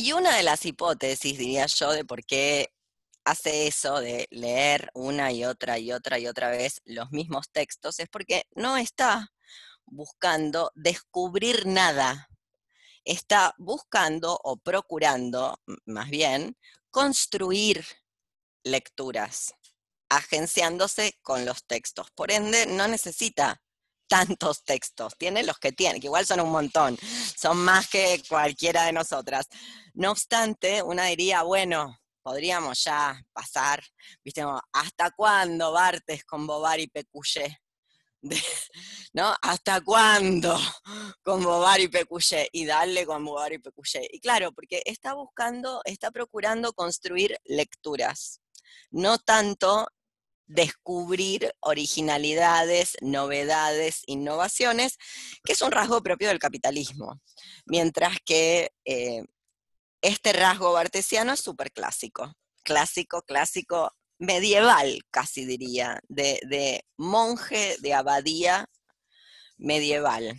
Y una de las hipótesis, diría yo, de por qué hace eso de leer una y otra y otra y otra vez los mismos textos es porque no está buscando descubrir nada, está buscando o procurando, más bien, construir lecturas, agenciándose con los textos. Por ende, no necesita tantos textos, tiene los que tiene, que igual son un montón, son más que cualquiera de nosotras. No obstante, una diría, bueno, podríamos ya pasar, ¿viste? ¿Hasta cuándo Bartes con Bobar y Pecuyé? ¿no? ¿Hasta cuándo con Bobar y Pecuyé? Y darle con Bobar y Pecuyé. Y claro, porque está buscando, está procurando construir lecturas, no tanto descubrir originalidades, novedades, innovaciones, que es un rasgo propio del capitalismo, mientras que eh, este rasgo artesiano es súper clásico, clásico, clásico, medieval casi diría, de monje, de abadía medieval.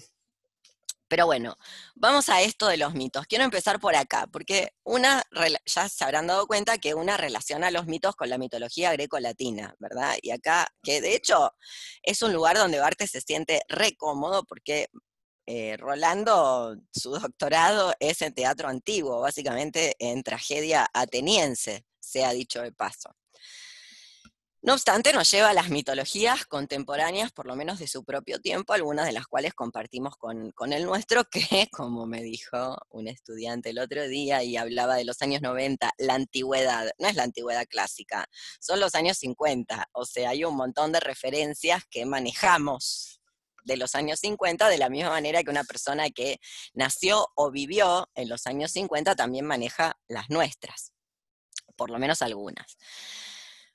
Pero bueno, vamos a esto de los mitos. Quiero empezar por acá, porque una, ya se habrán dado cuenta que una relaciona los mitos con la mitología greco-latina, ¿verdad? Y acá, que de hecho es un lugar donde Bartes se siente re cómodo porque eh, Rolando, su doctorado es en teatro antiguo, básicamente en tragedia ateniense, se ha dicho de paso. No obstante, nos lleva a las mitologías contemporáneas, por lo menos de su propio tiempo, algunas de las cuales compartimos con, el nuestro, que, como me dijo un estudiante el otro día y hablaba de los años 90, la antigüedad, no es la antigüedad clásica, son los años 50, o sea, hay un montón de referencias que manejamos de los años 50, de la misma manera que una persona que nació o vivió en los años 50 también maneja las nuestras, por lo menos algunas.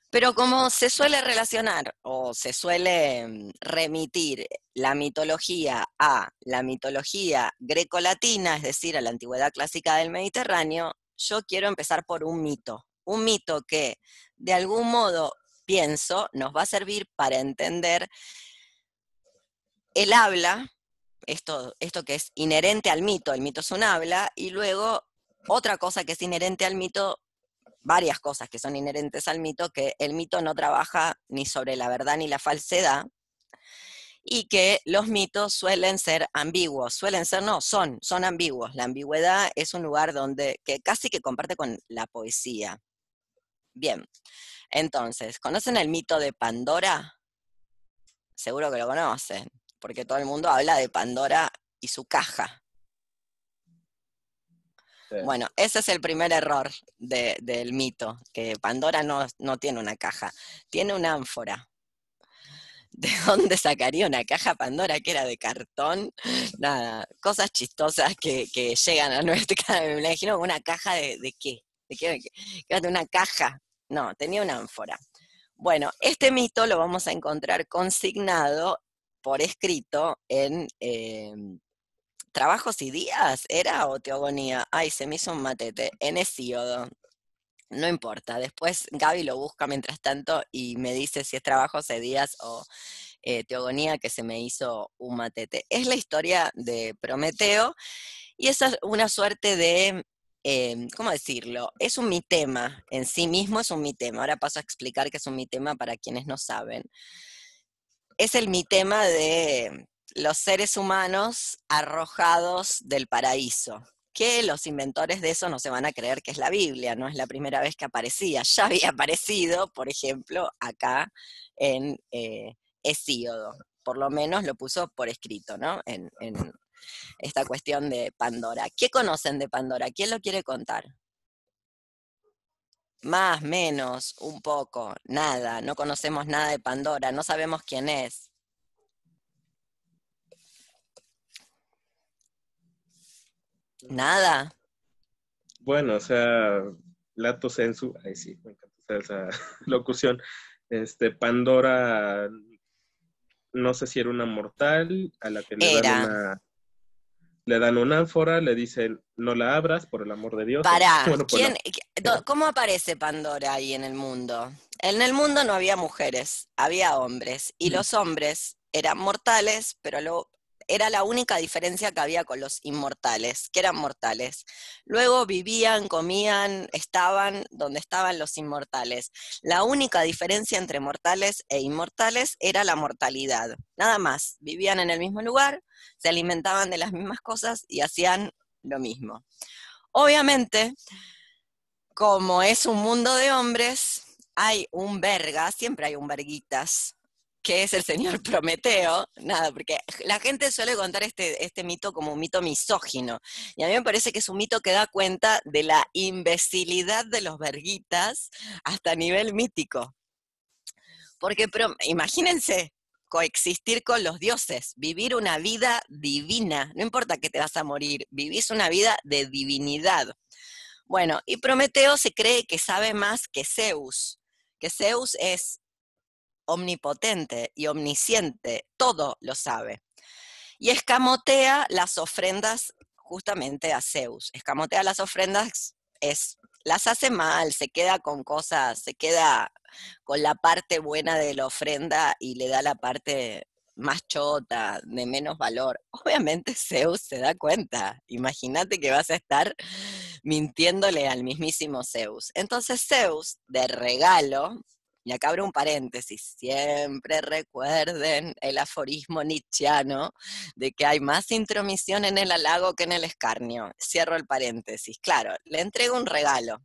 Pero como se suele relacionar o se suele mm, remitir la mitología a la mitología grecolatina, es decir, a la antigüedad clásica del Mediterráneo, yo quiero empezar por un mito. Un mito que de algún modo pienso nos va a servir para entender el habla, esto, esto que es inherente al mito, el mito es un habla, y luego otra cosa que es inherente al mito varias cosas que son inherentes al mito, que el mito no trabaja ni sobre la verdad ni la falsedad, y que los mitos suelen ser ambiguos, suelen ser, no, son, son ambiguos. La ambigüedad es un lugar donde, que casi que comparte con la poesía. Bien, entonces, ¿conocen el mito de Pandora? Seguro que lo conocen, porque todo el mundo habla de Pandora y su caja. Bueno, ese es el primer error del mito, que Pandora no, tiene una caja, tiene una ánfora. ¿De dónde sacaría una caja Pandora que era de cartón? Nada, cosas chistosas que, llegan a nuestra... Me imagino una caja de, de qué? ¿De qué? una caja? No, tenía una ánfora. Bueno, este mito lo vamos a encontrar consignado por escrito en... Em, trabajos y días, era o Teogonía? Ay, se me hizo un matete, en Hesíodo. No importa, después Gaby lo busca mientras tanto y me dice si es trabajos y días o eh, teogonía que se me hizo un matete. Es la historia de Prometeo y es una suerte de em, ¿cómo decirlo? Es un mitema, en sí mismo es un mitema. Ahora paso a explicar que es un mitema para quienes no saben. Es el mitema de los seres humanos arrojados del paraíso, que los inventores de eso no se van a creer que es la Biblia, no es la primera vez que aparecía, ya había aparecido, por ejemplo, acá en eh, Hesíodo, por lo menos lo puso por escrito, ¿no? en esta cuestión de Pandora. ¿Qué conocen de Pandora? ¿Quién lo quiere contar? Más, menos, un poco, nada, no conocemos nada de Pandora, no sabemos quién es. Nada. Bueno, o sea, Lato Sensu, ahí sí, me encanta esa locución. Este, Pandora, no sé si era una mortal, a la que le dan una. Le dan una ánfora, le dicen, no la abras, por el amor de Dios. Pará, pues ¿cómo aparece Pandora ahí en el mundo? En el mundo no había mujeres, había hombres. Y los hombres eran mortales, pero luego... Era la única diferencia que había con los inmortales, que eran mortales. Luego vivían, comían, estaban donde estaban los inmortales. La única diferencia entre mortales e inmortales era la mortalidad. Nada más, vivían en el mismo lugar, se alimentaban de las mismas cosas y hacían lo mismo. Obviamente, como es un mundo de hombres, hay un verga, siempre hay un verguitas, que es el señor Prometeo, nada, porque la gente suele contar este, este mito como un mito misógino, y a mí me parece que es un mito que da cuenta de la imbecilidad de los verguitas hasta nivel mítico. Porque pero, imagínense, coexistir con los dioses, vivir una vida divina. No importa que te vas a morir, vivís una vida de divinidad. Bueno, y Prometeo se cree que sabe más que Zeus, que Zeus es omnipotente y omnisciente, todo lo sabe. Y escamotea las ofrendas justamente a Zeus. Escamotea las ofrendas es las hace mal, se queda con cosas, se queda con la parte buena de la ofrenda y le da la parte más chota, de menos valor. Obviamente Zeus se da cuenta. Imagínate que vas a estar mintiéndole al mismísimo Zeus. Entonces Zeus, de regalo, y acá abro un paréntesis, siempre recuerden el aforismo nichiano de que hay más intromisión en el halago que en el escarnio. Cierro el paréntesis. Claro, le entrego un regalo,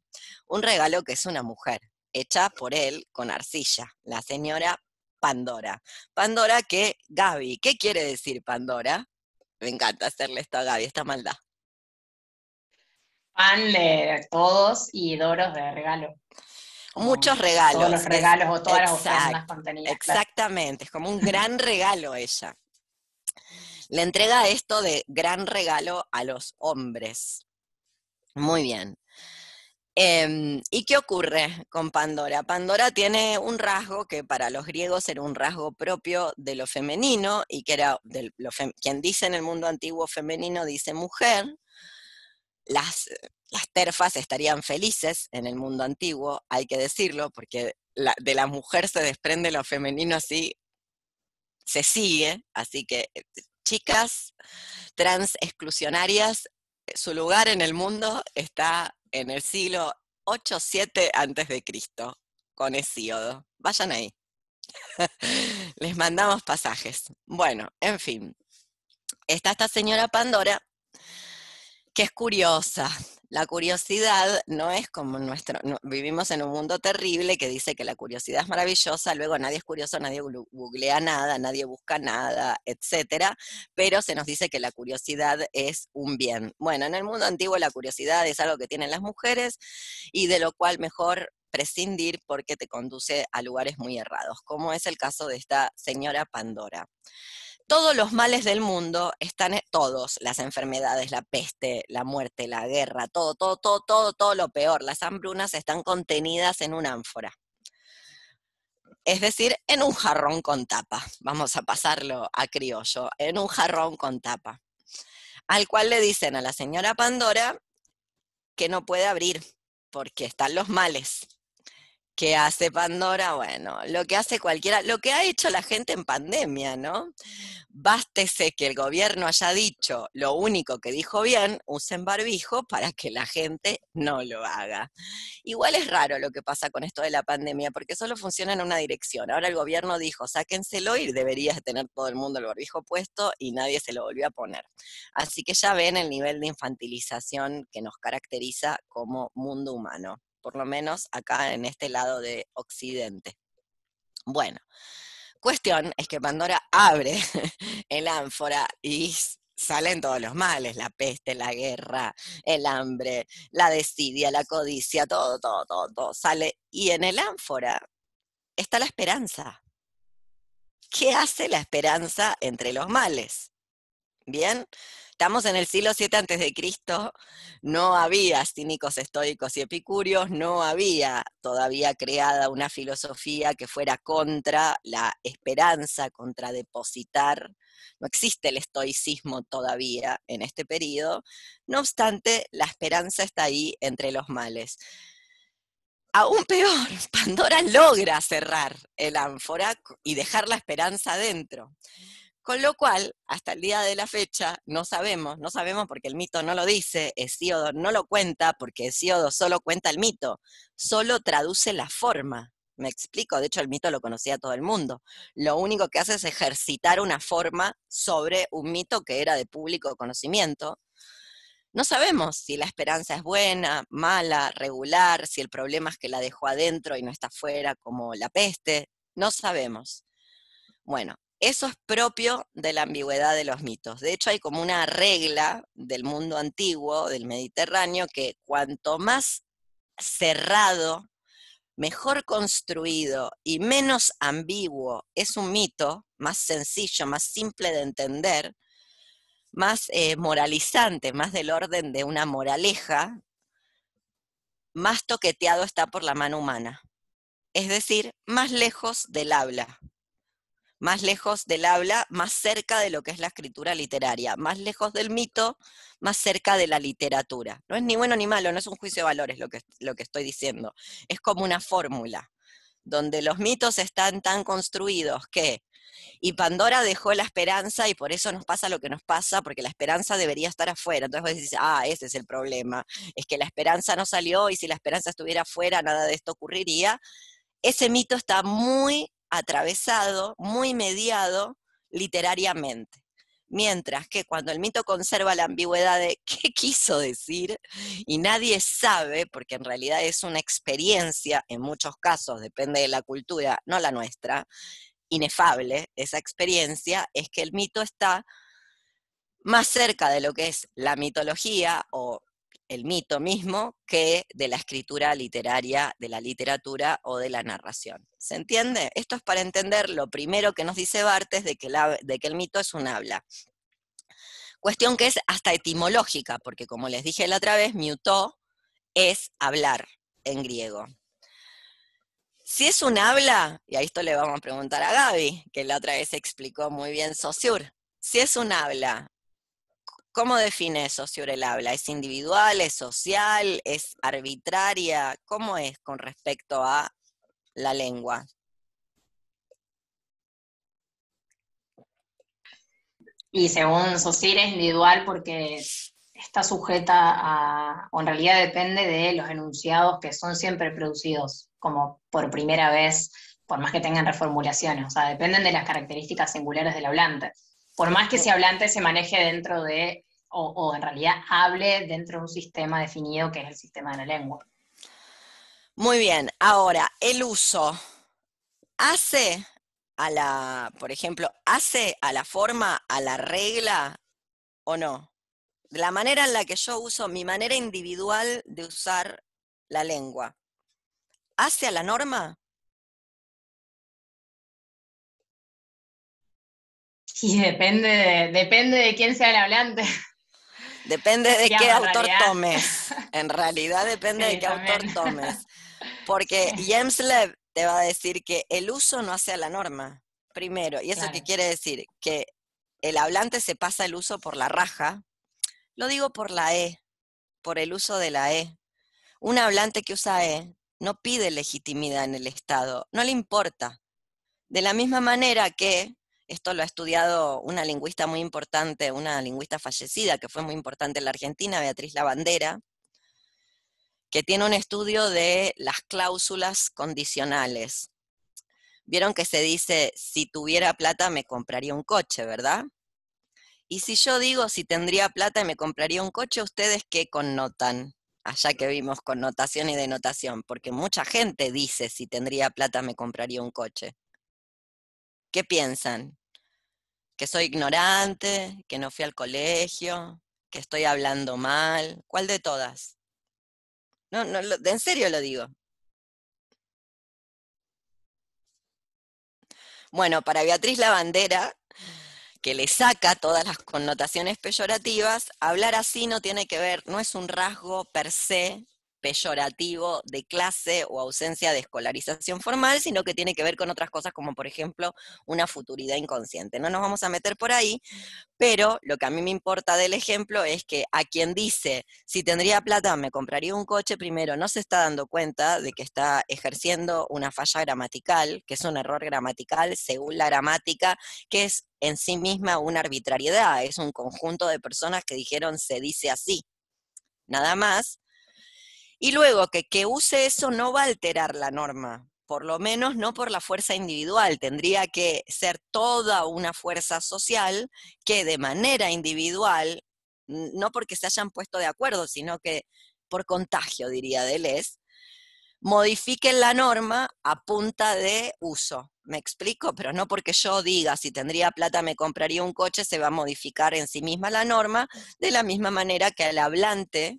un regalo que es una mujer, hecha por él con arcilla, la señora Pandora. Pandora que, Gaby, ¿qué quiere decir Pandora? Me encanta hacerle esto a Gaby, esta maldad. Pan de todos y doros de regalo. Muchos regalos. los regalos o todas las ofertas contenidas. Exactamente, es como un gran regalo ella. Le entrega esto de gran regalo a los hombres. Muy bien. Em, ¿Y qué ocurre con Pandora? Pandora tiene un rasgo que para los griegos era un rasgo propio de lo femenino y que era, de lo quien dice en el mundo antiguo femenino dice mujer, las las terfas estarían felices en el mundo antiguo, hay que decirlo, porque de la mujer se desprende lo femenino así, se sigue, así que eh, chicas trans exclusionarias, eh, su lugar en el mundo está en el siglo 8-7 antes de Cristo, con Hesíodo. Vayan ahí. Les mandamos pasajes. Bueno, en fin. Está esta señora Pandora, que es curiosa, la curiosidad no es como nuestro, vivimos en un mundo terrible que dice que la curiosidad es maravillosa, luego nadie es curioso, nadie googlea nada, nadie busca nada, etcétera, pero se nos dice que la curiosidad es un bien. Bueno, en el mundo antiguo la curiosidad es algo que tienen las mujeres y de lo cual mejor prescindir porque te conduce a lugares muy errados, como es el caso de esta señora Pandora todos los males del mundo están, todos, las enfermedades, la peste, la muerte, la guerra, todo, todo, todo, todo, todo lo peor, las hambrunas están contenidas en un ánfora. Es decir, en un jarrón con tapa. Vamos a pasarlo a criollo, en un jarrón con tapa. Al cual le dicen a la señora Pandora que no puede abrir porque están los males. ¿Qué hace Pandora? Bueno, lo que hace cualquiera, lo que ha hecho la gente en pandemia, ¿no? Bástese que el gobierno haya dicho lo único que dijo bien, usen barbijo para que la gente no lo haga. Igual es raro lo que pasa con esto de la pandemia, porque solo funciona en una dirección. Ahora el gobierno dijo, sáquenselo y deberías tener todo el mundo el barbijo puesto y nadie se lo volvió a poner. Así que ya ven el nivel de infantilización que nos caracteriza como mundo humano por lo menos acá en este lado de Occidente. Bueno, cuestión es que Pandora abre el ánfora y salen todos los males, la peste, la guerra, el hambre, la desidia, la codicia, todo, todo, todo, todo sale. Y en el ánfora está la esperanza. ¿Qué hace la esperanza entre los males? Bien, estamos en el siglo VII antes de Cristo, no había cínicos estoicos y epicúreos, no había todavía creada una filosofía que fuera contra la esperanza, contra depositar, no existe el estoicismo todavía en este periodo, no obstante, la esperanza está ahí entre los males. Aún peor, Pandora logra cerrar el ánfora y dejar la esperanza adentro. Con lo cual, hasta el día de la fecha, no sabemos, no sabemos porque el mito no lo dice, Hesiodo no lo cuenta porque Hesiodo solo cuenta el mito, solo traduce la forma. Me explico, de hecho el mito lo conocía todo el mundo. Lo único que hace es ejercitar una forma sobre un mito que era de público conocimiento. No sabemos si la esperanza es buena, mala, regular, si el problema es que la dejó adentro y no está afuera como la peste. No sabemos. Bueno, eso es propio de la ambigüedad de los mitos. De hecho, hay como una regla del mundo antiguo, del Mediterráneo, que cuanto más cerrado, mejor construido y menos ambiguo es un mito, más sencillo, más simple de entender, más eh, moralizante, más del orden de una moraleja, más toqueteado está por la mano humana. Es decir, más lejos del habla más lejos del habla, más cerca de lo que es la escritura literaria, más lejos del mito, más cerca de la literatura. No es ni bueno ni malo, no es un juicio de valores lo que, lo que estoy diciendo, es como una fórmula, donde los mitos están tan construidos que, y Pandora dejó la esperanza y por eso nos pasa lo que nos pasa, porque la esperanza debería estar afuera. Entonces vos decís, ah, ese es el problema, es que la esperanza no salió y si la esperanza estuviera afuera, nada de esto ocurriría. Ese mito está muy atravesado, muy mediado literariamente. Mientras que cuando el mito conserva la ambigüedad de qué quiso decir y nadie sabe, porque en realidad es una experiencia, en muchos casos depende de la cultura, no la nuestra, inefable esa experiencia, es que el mito está más cerca de lo que es la mitología o el mito mismo que de la escritura literaria, de la literatura o de la narración. ¿Se entiende? Esto es para entender lo primero que nos dice Bartes de que, de que el mito es un habla. Cuestión que es hasta etimológica, porque como les dije la otra vez, mutó es hablar en griego. Si es un habla, y a esto le vamos a preguntar a Gaby, que la otra vez explicó muy bien Sociur, si es un habla ¿Cómo define eso sobre el habla? ¿Es individual? ¿Es social? ¿Es arbitraria? ¿Cómo es con respecto a la lengua? Y según Socir es individual porque está sujeta a, o en realidad depende de los enunciados que son siempre producidos, como por primera vez, por más que tengan reformulaciones, o sea, dependen de las características singulares del hablante por más que ese hablante se maneje dentro de, o, en realidad hable dentro de un sistema definido que es el sistema de la lengua. Muy bien, ahora, el uso hace a la, por ejemplo, hace a la forma, a la regla o no. La manera en la que yo uso, mi manera individual de usar la lengua. ¿Hace a la norma? Y depende de, depende de quién sea el hablante. Depende de qué autor tomes. En realidad depende de qué autor tomes. Porque James Lev te va a decir que el uso no hace a la norma, primero. ¿Y eso qué quiere decir? Que el hablante se pasa el uso por la raja. Lo digo por la E, por el uso de la E. Un hablante que usa E no pide legitimidad en el Estado, no le importa. De la misma manera que esto lo ha estudiado una lingüista muy importante, una lingüista fallecida que fue muy importante en la Argentina, Beatriz Lavandera, que tiene un estudio de las cláusulas condicionales. Vieron que se dice, si tuviera plata me compraría un coche, ¿verdad? Y si yo digo, si tendría plata y me compraría un coche, ¿ustedes qué connotan? Allá que vimos connotación y denotación, porque mucha gente dice, si tendría plata me compraría un coche. ¿Qué piensan? que soy ignorante, que no fui al colegio, que estoy hablando mal, ¿cuál de todas? No, en serio lo digo. Bueno, para Beatriz Lavandera, que le saca todas las connotaciones peyorativas, hablar así no tiene que ver, no es un rasgo per se peyorativo de clase o ausencia de escolarización formal, sino que tiene que ver con otras cosas como, por ejemplo, una futuridad inconsciente. No nos vamos a meter por ahí, pero lo que a mí me importa del ejemplo es que a quien dice, si tendría plata me compraría un coche, primero no se está dando cuenta de que está ejerciendo una falla gramatical, que es un error gramatical según la gramática, que es en sí misma una arbitrariedad, es un conjunto de personas que dijeron se dice así. Nada más, y luego que, que use eso no va a alterar la norma, por lo menos no por la fuerza individual, tendría que ser toda una fuerza social que de manera individual, no porque se hayan puesto de acuerdo, sino que por contagio, diría Deleuze, modifiquen la norma a punta de uso. ¿Me explico? Pero no porque yo diga si tendría plata me compraría un coche, se va a modificar en sí misma la norma, de la misma manera que al hablante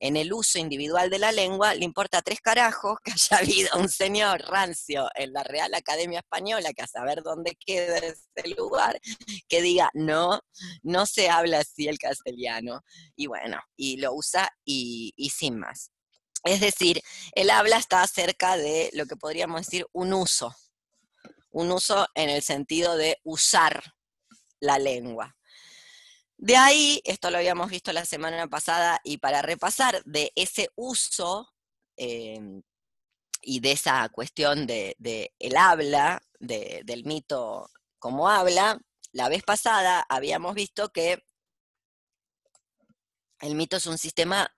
en el uso individual de la lengua, le importa tres carajos que haya habido un señor rancio en la Real Academia Española, que a saber dónde queda ese lugar, que diga, no, no se habla así el castellano. Y bueno, y lo usa y, y sin más. Es decir, el habla está cerca de lo que podríamos decir un uso, un uso en el sentido de usar la lengua. De ahí, esto lo habíamos visto la semana pasada, y para repasar de ese uso em, y de esa cuestión de, el habla, del mito como habla, la vez pasada habíamos visto que el mito es un sistema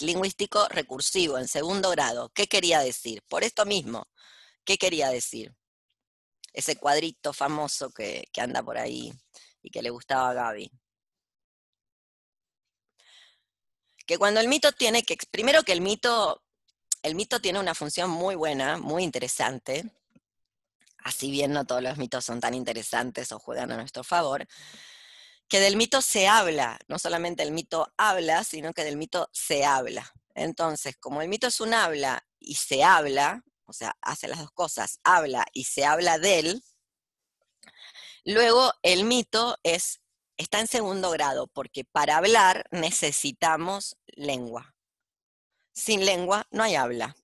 lingüístico recursivo en segundo grado. ¿Qué quería decir? Por esto mismo, ¿qué quería decir? Ese cuadrito famoso que, que anda por ahí y que le gustaba a Gaby. que cuando el mito tiene que, primero que el mito, el mito tiene una función muy buena, muy interesante, así bien no todos los mitos son tan interesantes o juegan a nuestro favor, que del mito se habla, no solamente el mito habla, sino que del mito se habla. Entonces, como el mito es un habla y se habla, o sea, hace las dos cosas, habla y se habla de él, luego el mito es está en segundo grado, porque para hablar necesitamos lengua. Sin lengua no hay habla.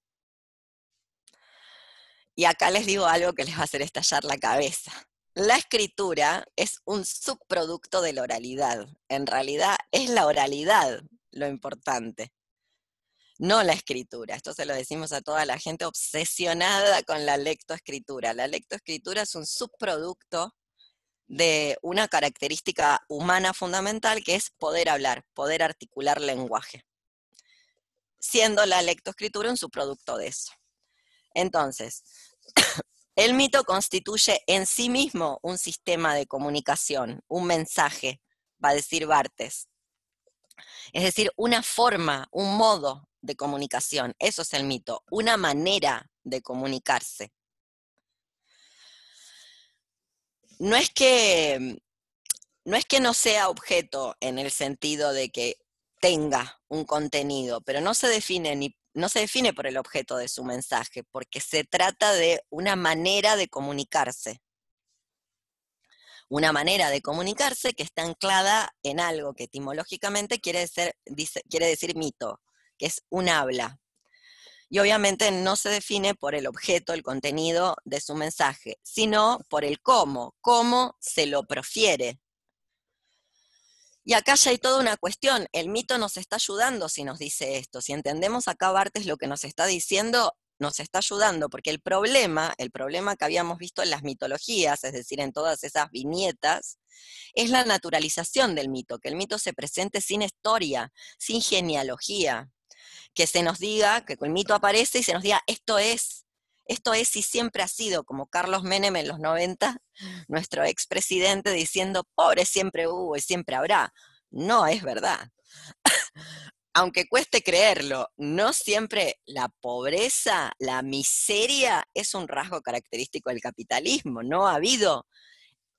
Y acá les digo algo que les va a hacer estallar la cabeza. La escritura es un subproducto de la oralidad. En realidad es la oralidad lo importante, no la escritura. Esto se lo decimos a toda la gente obsesionada con la lectoescritura. La lectoescritura es un subproducto de una característica humana fundamental que es poder hablar, poder articular lenguaje, siendo la lectoescritura un subproducto de eso. Entonces, el mito constituye en sí mismo un sistema de comunicación, un mensaje, va a decir Bartes. Es decir, una forma, un modo de comunicación, eso es el mito, una manera de comunicarse. no es que no sea objeto en el sentido de que tenga un contenido, pero no se define por el objeto de su mensaje, porque se trata de una manera de comunicarse. Una manera de comunicarse que está anclada en algo que etimológicamente quiere, quiere decir mito, que es un habla y obviamente no se define por el objeto, el contenido de su mensaje, sino por el cómo, cómo se lo profiere. Y acá ya hay toda una cuestión, el mito nos está ayudando si nos dice esto, si entendemos acá Bartes lo que nos está diciendo, nos está ayudando, porque el problema, el problema que habíamos visto en las mitologías, es decir, en todas esas viñetas, es la naturalización del mito, que el mito se presente sin historia, sin genealogía que se nos diga, que el mito aparece y se nos diga, esto es, esto es y siempre ha sido, como Carlos Menem en los 90, nuestro expresidente diciendo, pobre siempre hubo y siempre habrá. No es verdad. Aunque cueste creerlo, no siempre la pobreza, la miseria es un rasgo característico del capitalismo. No ha habido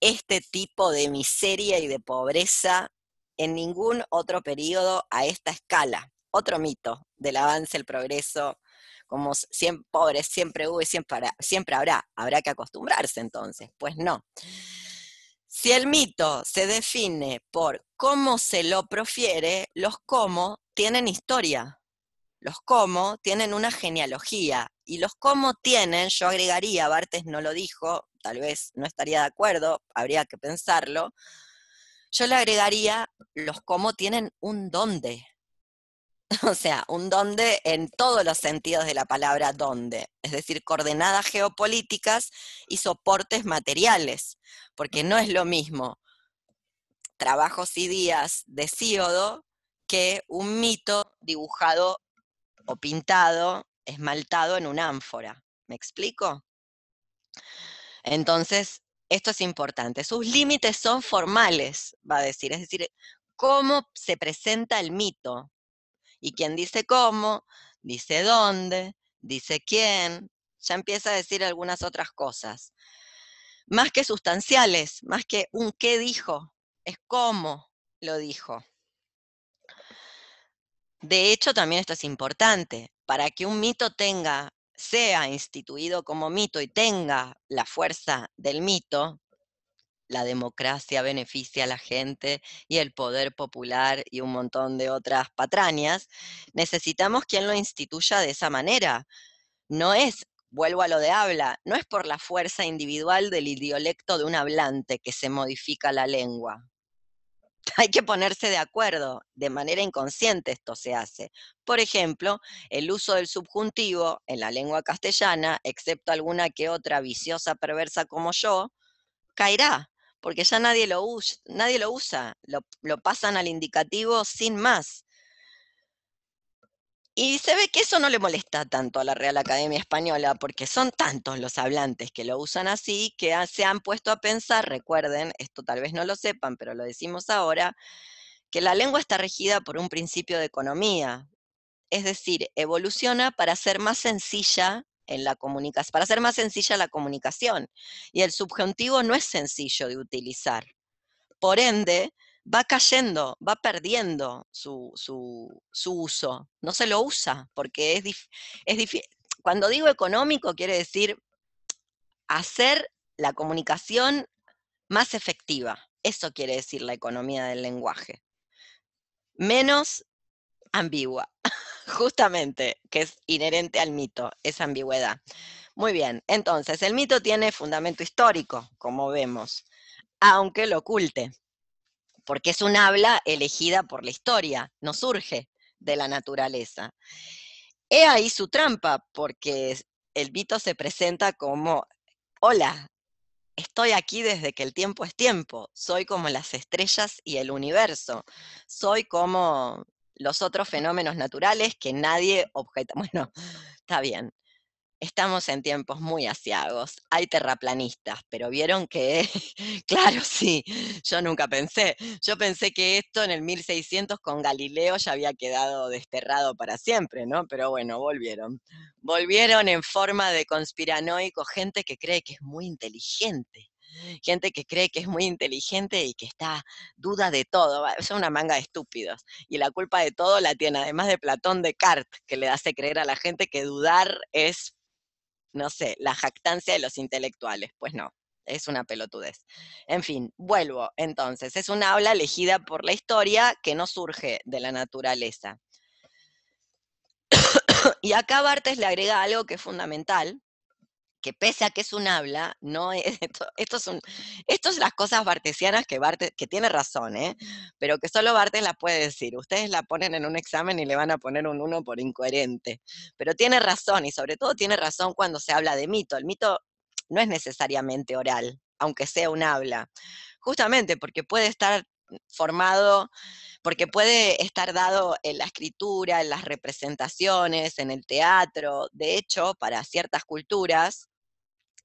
este tipo de miseria y de pobreza en ningún otro periodo a esta escala otro mito del avance, el progreso, como siempre, pobres siempre hubo y siempre habrá, siempre habrá, habrá que acostumbrarse entonces, pues no. Si el mito se define por cómo se lo profiere, los cómo tienen historia, los cómo tienen una genealogía y los cómo tienen, yo agregaría, Bartes no lo dijo, tal vez no estaría de acuerdo, habría que pensarlo, yo le agregaría los cómo tienen un dónde. O sea, un donde en todos los sentidos de la palabra donde. es decir, coordenadas geopolíticas y soportes materiales, porque no es lo mismo trabajos y días de síodo que un mito dibujado o pintado, esmaltado en una ánfora. ¿Me explico? Entonces, esto es importante. Sus límites son formales, va a decir, es decir, cómo se presenta el mito, y quien dice cómo, dice dónde, dice quién, ya empieza a decir algunas otras cosas. Más que sustanciales, más que un qué dijo, es cómo lo dijo. De hecho, también esto es importante. Para que un mito tenga, sea instituido como mito y tenga la fuerza del mito, la democracia beneficia a la gente y el poder popular y un montón de otras patrañas, necesitamos quien lo instituya de esa manera. No es, vuelvo a lo de habla, no es por la fuerza individual del idiolecto de un hablante que se modifica la lengua. Hay que ponerse de acuerdo, de manera inconsciente esto se hace. Por ejemplo, el uso del subjuntivo en la lengua castellana, excepto alguna que otra viciosa perversa como yo, caerá porque ya nadie lo, usa, nadie lo usa, lo, lo pasan al indicativo sin más. Y se ve que eso no le molesta tanto a la Real Academia Española, porque son tantos los hablantes que lo usan así, que se han puesto a pensar, recuerden, esto tal vez no lo sepan, pero lo decimos ahora, que la lengua está regida por un principio de economía, es decir, evoluciona para ser más sencilla en la comunicación, para hacer más sencilla la comunicación. Y el subjuntivo no es sencillo de utilizar. Por ende, va cayendo, va perdiendo su, uso. No se lo usa porque es, es difícil. Cuando digo económico, quiere decir hacer la comunicación más efectiva. Eso quiere decir la economía del lenguaje. Menos ambigua justamente, que es inherente al mito, esa ambigüedad. Muy bien, entonces, el mito tiene fundamento histórico, como vemos, aunque lo oculte, porque es un habla elegida por la historia, no surge de la naturaleza. He ahí su trampa, porque el mito se presenta como, hola, Estoy aquí desde que el tiempo es tiempo. Soy como las estrellas y el universo. Soy como los otros fenómenos naturales que nadie objeta. Bueno, está bien. Estamos en tiempos muy asiagos. Hay terraplanistas, pero vieron que, claro, sí, yo nunca pensé. Yo pensé que esto en el 1600 con Galileo ya había quedado desterrado para siempre, ¿no? Pero bueno, volvieron. Volvieron en forma de conspiranoico gente que cree que es muy inteligente gente que cree que es muy inteligente y que está duda de todo, es una manga de estúpidos. Y la culpa de todo la tiene, además de Platón Descartes, que le hace creer a la gente que dudar es, no sé, la jactancia de los intelectuales. Pues no, es una pelotudez. En fin, vuelvo. Entonces, es una habla elegida por la historia que no surge de la naturaleza. y acá Bartes le agrega algo que es fundamental, que pese a que es un habla, no esto, es un, esto es las cosas bartesianas que que tiene razón, ¿eh? pero que solo Bartes la puede decir. Ustedes la ponen en un examen y le van a poner un 1 por incoherente. Pero tiene razón, y sobre todo tiene razón cuando se habla de mito. El mito no es necesariamente oral, aunque sea un habla. Justamente porque puede estar formado, porque puede estar dado en la escritura, en las representaciones, en el teatro. De hecho, para ciertas culturas,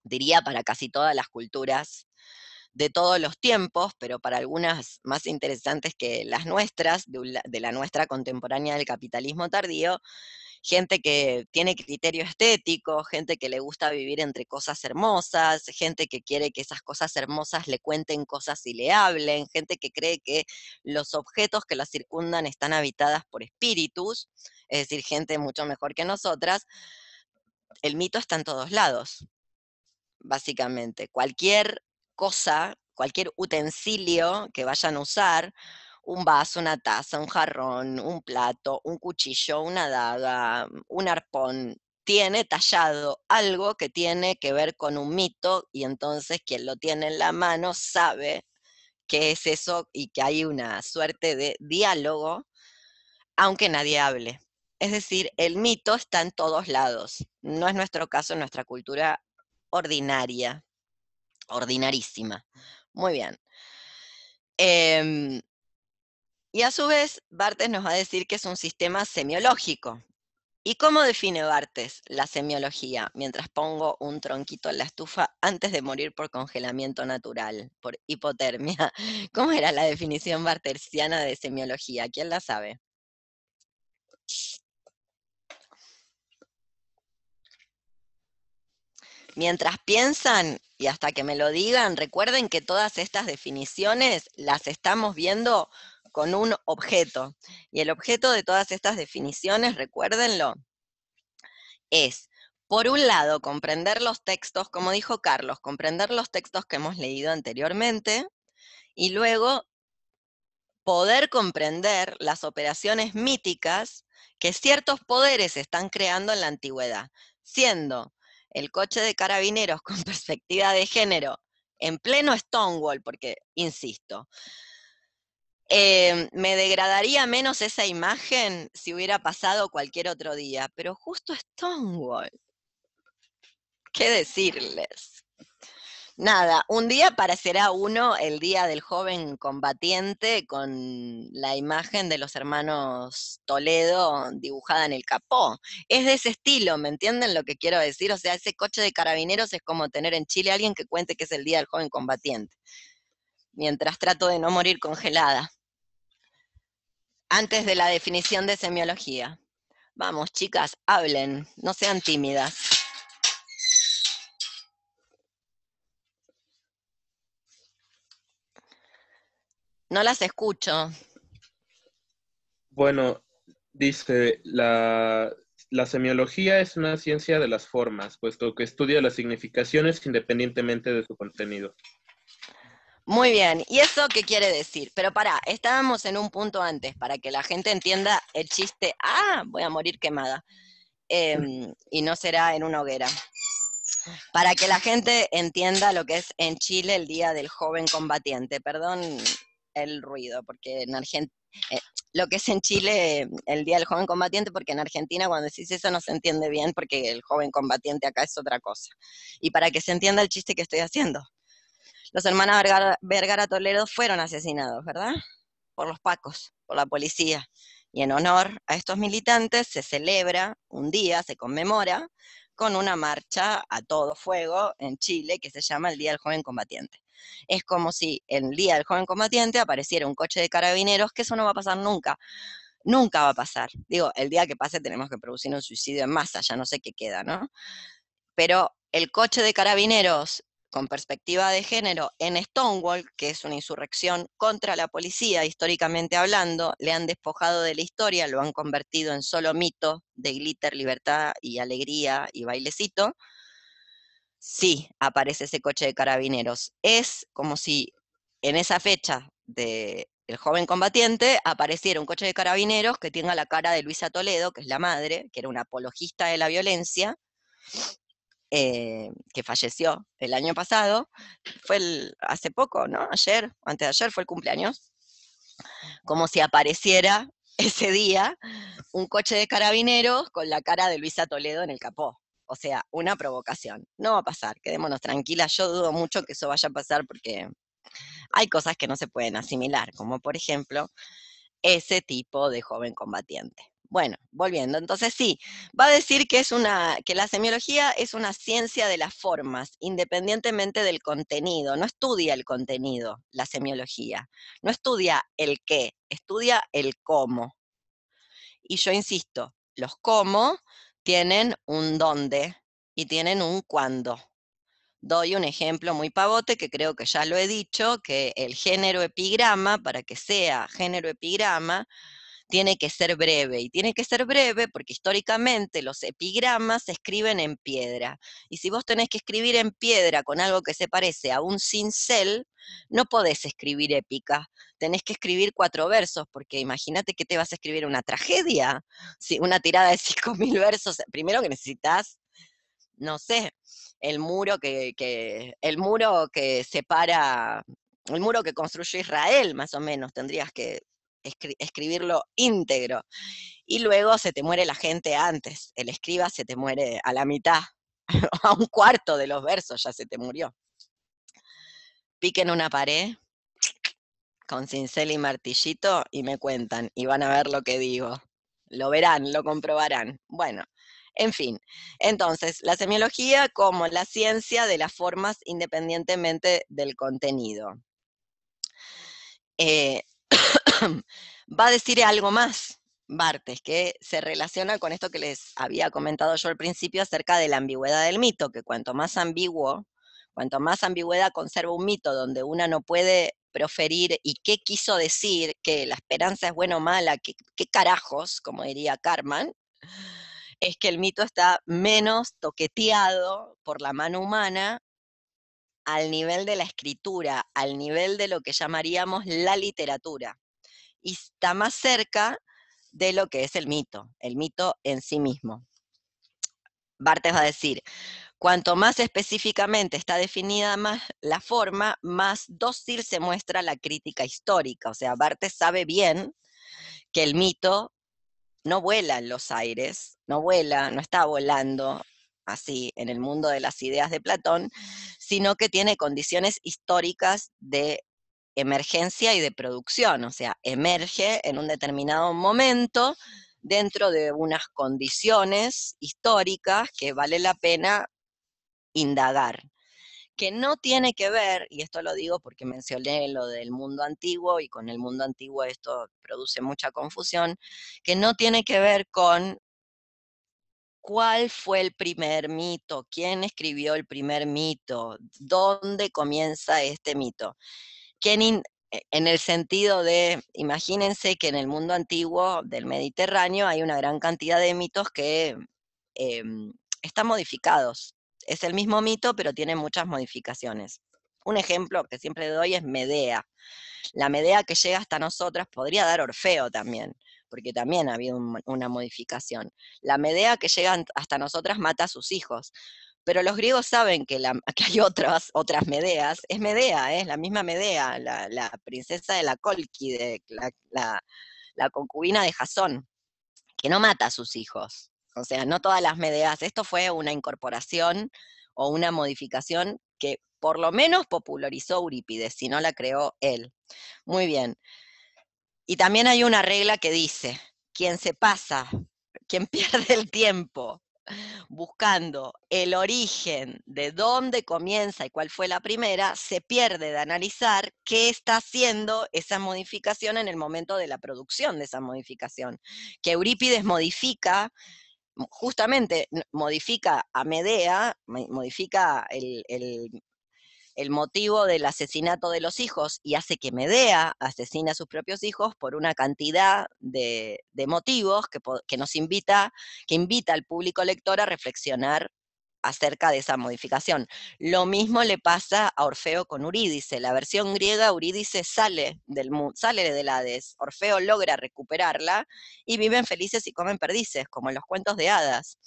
diría para casi todas las culturas de todos los tiempos, pero para algunas más interesantes que las nuestras, de, la nuestra contemporánea del capitalismo tardío, gente que tiene criterio estético, gente que le gusta vivir entre cosas hermosas, gente que quiere que esas cosas hermosas le cuenten cosas y le hablen, gente que cree que los objetos que la circundan están habitadas por espíritus, es decir, gente mucho mejor que nosotras. El mito está en todos lados, básicamente. Cualquier cosa, cualquier utensilio que vayan a usar, un vaso, una taza, un jarrón, un plato, un cuchillo, una daga, un arpón, tiene tallado algo que tiene que ver con un mito y entonces quien lo tiene en la mano sabe que es eso y que hay una suerte de diálogo, aunque nadie hable. Es decir, el mito está en todos lados. No es nuestro caso, en nuestra cultura ordinaria, ordinarísima. Muy bien. Em, y a su vez, Bartes nos va a decir que es un sistema semiológico. ¿Y cómo define Bartes la semiología? Mientras pongo un tronquito en la estufa antes de morir por congelamiento natural, por hipotermia. ¿Cómo era la definición bartesiana de semiología? ¿Quién la sabe? Mientras piensan y hasta que me lo digan, recuerden que todas estas definiciones las estamos viendo con un objeto. Y el objeto de todas estas definiciones, recuérdenlo, es, por un lado, comprender los textos, como dijo Carlos, comprender los textos que hemos leído anteriormente, y luego poder comprender las operaciones míticas que ciertos poderes están creando en la antigüedad, siendo el coche de carabineros con perspectiva de género en pleno Stonewall, porque, insisto, eh, me degradaría menos esa imagen si hubiera pasado cualquier otro día, pero justo Stonewall. ¿Qué decirles? Nada, un día parecerá uno el día del joven combatiente con la imagen de los hermanos Toledo dibujada en el capó. Es de ese estilo, ¿me entienden lo que quiero decir? O sea, ese coche de carabineros es como tener en Chile alguien que cuente que es el día del joven combatiente, mientras trato de no morir congelada. Antes de la definición de semiología. Vamos, chicas, hablen, no sean tímidas. No las escucho. Bueno, dice, la, semiología es una ciencia de las formas, puesto que estudia las significaciones independientemente de su contenido. Muy bien, ¿y eso qué quiere decir? Pero pará, estábamos en un punto antes, para que la gente entienda el chiste, ah, voy a morir quemada, em, y no será en una hoguera. Para que la gente entienda lo que es en Chile el Día del Joven Combatiente. Perdón el ruido, porque en Argentina, eh, lo que es en Chile el Día del Joven Combatiente, porque en Argentina cuando decís eso no se entiende bien, porque el joven combatiente acá es otra cosa. Y para que se entienda el chiste que estoy haciendo, los hermanos Vergara, Vergara Toledo fueron asesinados, ¿verdad? Por los pacos, por la policía. Y en honor a estos militantes se celebra un día, se conmemora, con una marcha a todo fuego en Chile que se llama el Día del Joven Combatiente. Es como si en el día del joven combatiente apareciera un coche de carabineros, que eso no va a pasar nunca. Nunca va a pasar. Digo, el día que pase tenemos que producir un suicidio en masa, ya no sé qué queda, ¿no? Pero el coche de carabineros con perspectiva de género en Stonewall, que es una insurrección contra la policía, históricamente hablando, le han despojado de la historia, lo han convertido en solo mito de glitter, libertad y alegría y bailecito, sí aparece ese coche de carabineros. Es como si en esa fecha de joven combatiente apareciera un coche de carabineros que tenga la cara de Luisa Toledo, que es la madre, que era una apologista de la violencia, eh, que falleció el año pasado, fue hace poco, ¿no? Ayer, antes de ayer fue el cumpleaños, como si apareciera ese día un coche de carabineros con la cara de Luisa Toledo en el capó. O sea, una provocación. No va a pasar, quedémonos tranquilas. Yo dudo mucho que eso vaya a pasar porque hay cosas que no se pueden asimilar, como por ejemplo ese tipo de joven combatiente. Bueno, volviendo, entonces sí, va a decir que es una que la semiología es una ciencia de las formas, independientemente del contenido, no estudia el contenido, la semiología, no estudia el qué, estudia el cómo. Y yo insisto, los cómo tienen un dónde y tienen un cuándo. Doy un ejemplo muy pavote que creo que ya lo he dicho, que el género epigrama, para que sea género epigrama, tiene que ser breve. Y tiene que ser breve porque históricamente los epigramas se escriben en piedra. Y si vos tenés que escribir en piedra con algo que se parece a un cincel, no podés escribir épica. Tenés que escribir cuatro versos, porque imagínate que te vas a escribir una tragedia, si una tirada de cinco mil versos. Primero que necesitas, no sé, el muro que, el muro que separa, el muro que construyó Israel, más o menos, tendrías que escribirlo íntegro. Y luego se te muere la gente antes, el escriba se te muere a la mitad, a un cuarto de los versos ya se te murió. Piquen una pared con cincel y martillito y me cuentan y van a ver lo que digo. Lo verán, lo comprobarán. Bueno, en fin, entonces, la semiología como la ciencia de las formas independientemente del contenido. Eh, va a decir algo más Bartes, que se relaciona con esto que les había comentado yo al principio acerca de la ambigüedad del mito, que cuanto más ambiguo, cuanto más ambigüedad conserva un mito donde una no puede proferir y qué quiso decir, que la esperanza es buena o mala, qué, carajos, como diría Carman, es que el mito está menos toqueteado por la mano humana al nivel de la escritura, al nivel de lo que llamaríamos la literatura y está más cerca de lo que es el mito, el mito en sí mismo. Bartes va a decir, cuanto más específicamente está definida más la forma, más dócil se muestra la crítica histórica. O sea, Barthes sabe bien que el mito no vuela en los aires, no vuela, no está volando así en el mundo de las ideas de Platón, sino que tiene condiciones históricas de emergencia y de producción, o sea, emerge en un determinado momento dentro de unas condiciones históricas que vale la pena indagar, que no tiene que ver, y esto lo digo porque mencioné lo del mundo antiguo y con el mundo antiguo esto produce mucha confusión, que no tiene que ver con cuál fue el primer mito, quién escribió el primer mito, dónde comienza este mito. Kenin eh, en el sentido de, imagínense que en el mundo antiguo del Mediterráneo hay una gran cantidad de mitos que em, están modificados. Es el mismo mito, pero tiene muchas modificaciones. Un ejemplo que siempre doy es Medea. La Medea que llega hasta nosotras podría dar Orfeo también, porque también ha habido una modificación. La Medea que llega hasta nosotras mata a sus hijos, pero los griegos saben que, hay otras, Medeas, es Medea, es la misma Medea, la, princesa de la Colquide, la, la, concubina de Jasón, que no mata a sus hijos. O sea, no todas las Medeas, esto fue una incorporación o una modificación que por lo menos popularizó Eurípides, si no la creó él. Muy bien. Y también hay una regla que dice, quien se pasa, quien pierde el tiempo buscando el origen de dónde comienza y cuál fue la primera, se pierde de analizar qué está haciendo esa modificación en el momento de la producción de esa modificación. Que Eurípides modifica justamente modifica a Medea, modifica el, el, el motivo del asesinato de los hijos y hace que Medea asesine a sus propios hijos por una cantidad de, motivos que, nos invita, que invita al público lector a reflexionar acerca de esa modificación. Lo mismo le pasa a Orfeo con Eurídice. La versión griega, Eurídice sale del sale del Hades. Orfeo logra recuperarla y viven felices y comen perdices, como en los cuentos de hadas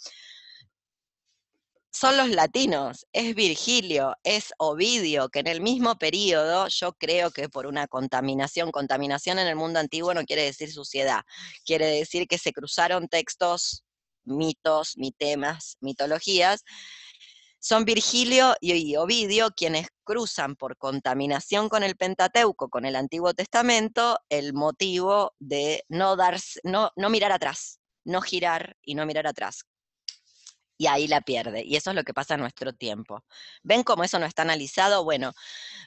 son los latinos, es Virgilio, es Ovidio, que en el mismo periodo, yo creo que por una contaminación, contaminación en el mundo antiguo no quiere decir suciedad, quiere decir que se cruzaron textos, mitos, mitemas, mitologías, son Virgilio y Ovidio quienes cruzan por contaminación con el Pentateuco, con el Antiguo Testamento, el motivo de no, darse, no, no mirar atrás, no girar y no mirar atrás, y ahí la pierde. Y eso es lo que pasa en nuestro tiempo. ¿Ven cómo eso no está analizado? Bueno,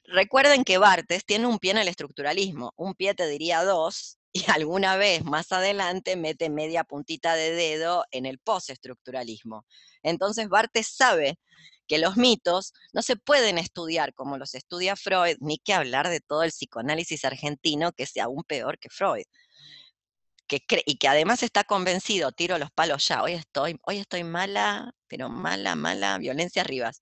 recuerden que Bartes tiene un pie en el estructuralismo, un pie te diría dos, y alguna vez más adelante mete media puntita de dedo en el postestructuralismo. Entonces Bartes sabe que los mitos no se pueden estudiar como los estudia Freud, ni que hablar de todo el psicoanálisis argentino que sea aún peor que Freud que cree, y que además está convencido, tiro los palos ya, hoy estoy, hoy estoy mala, pero mala, mala, violencia arribas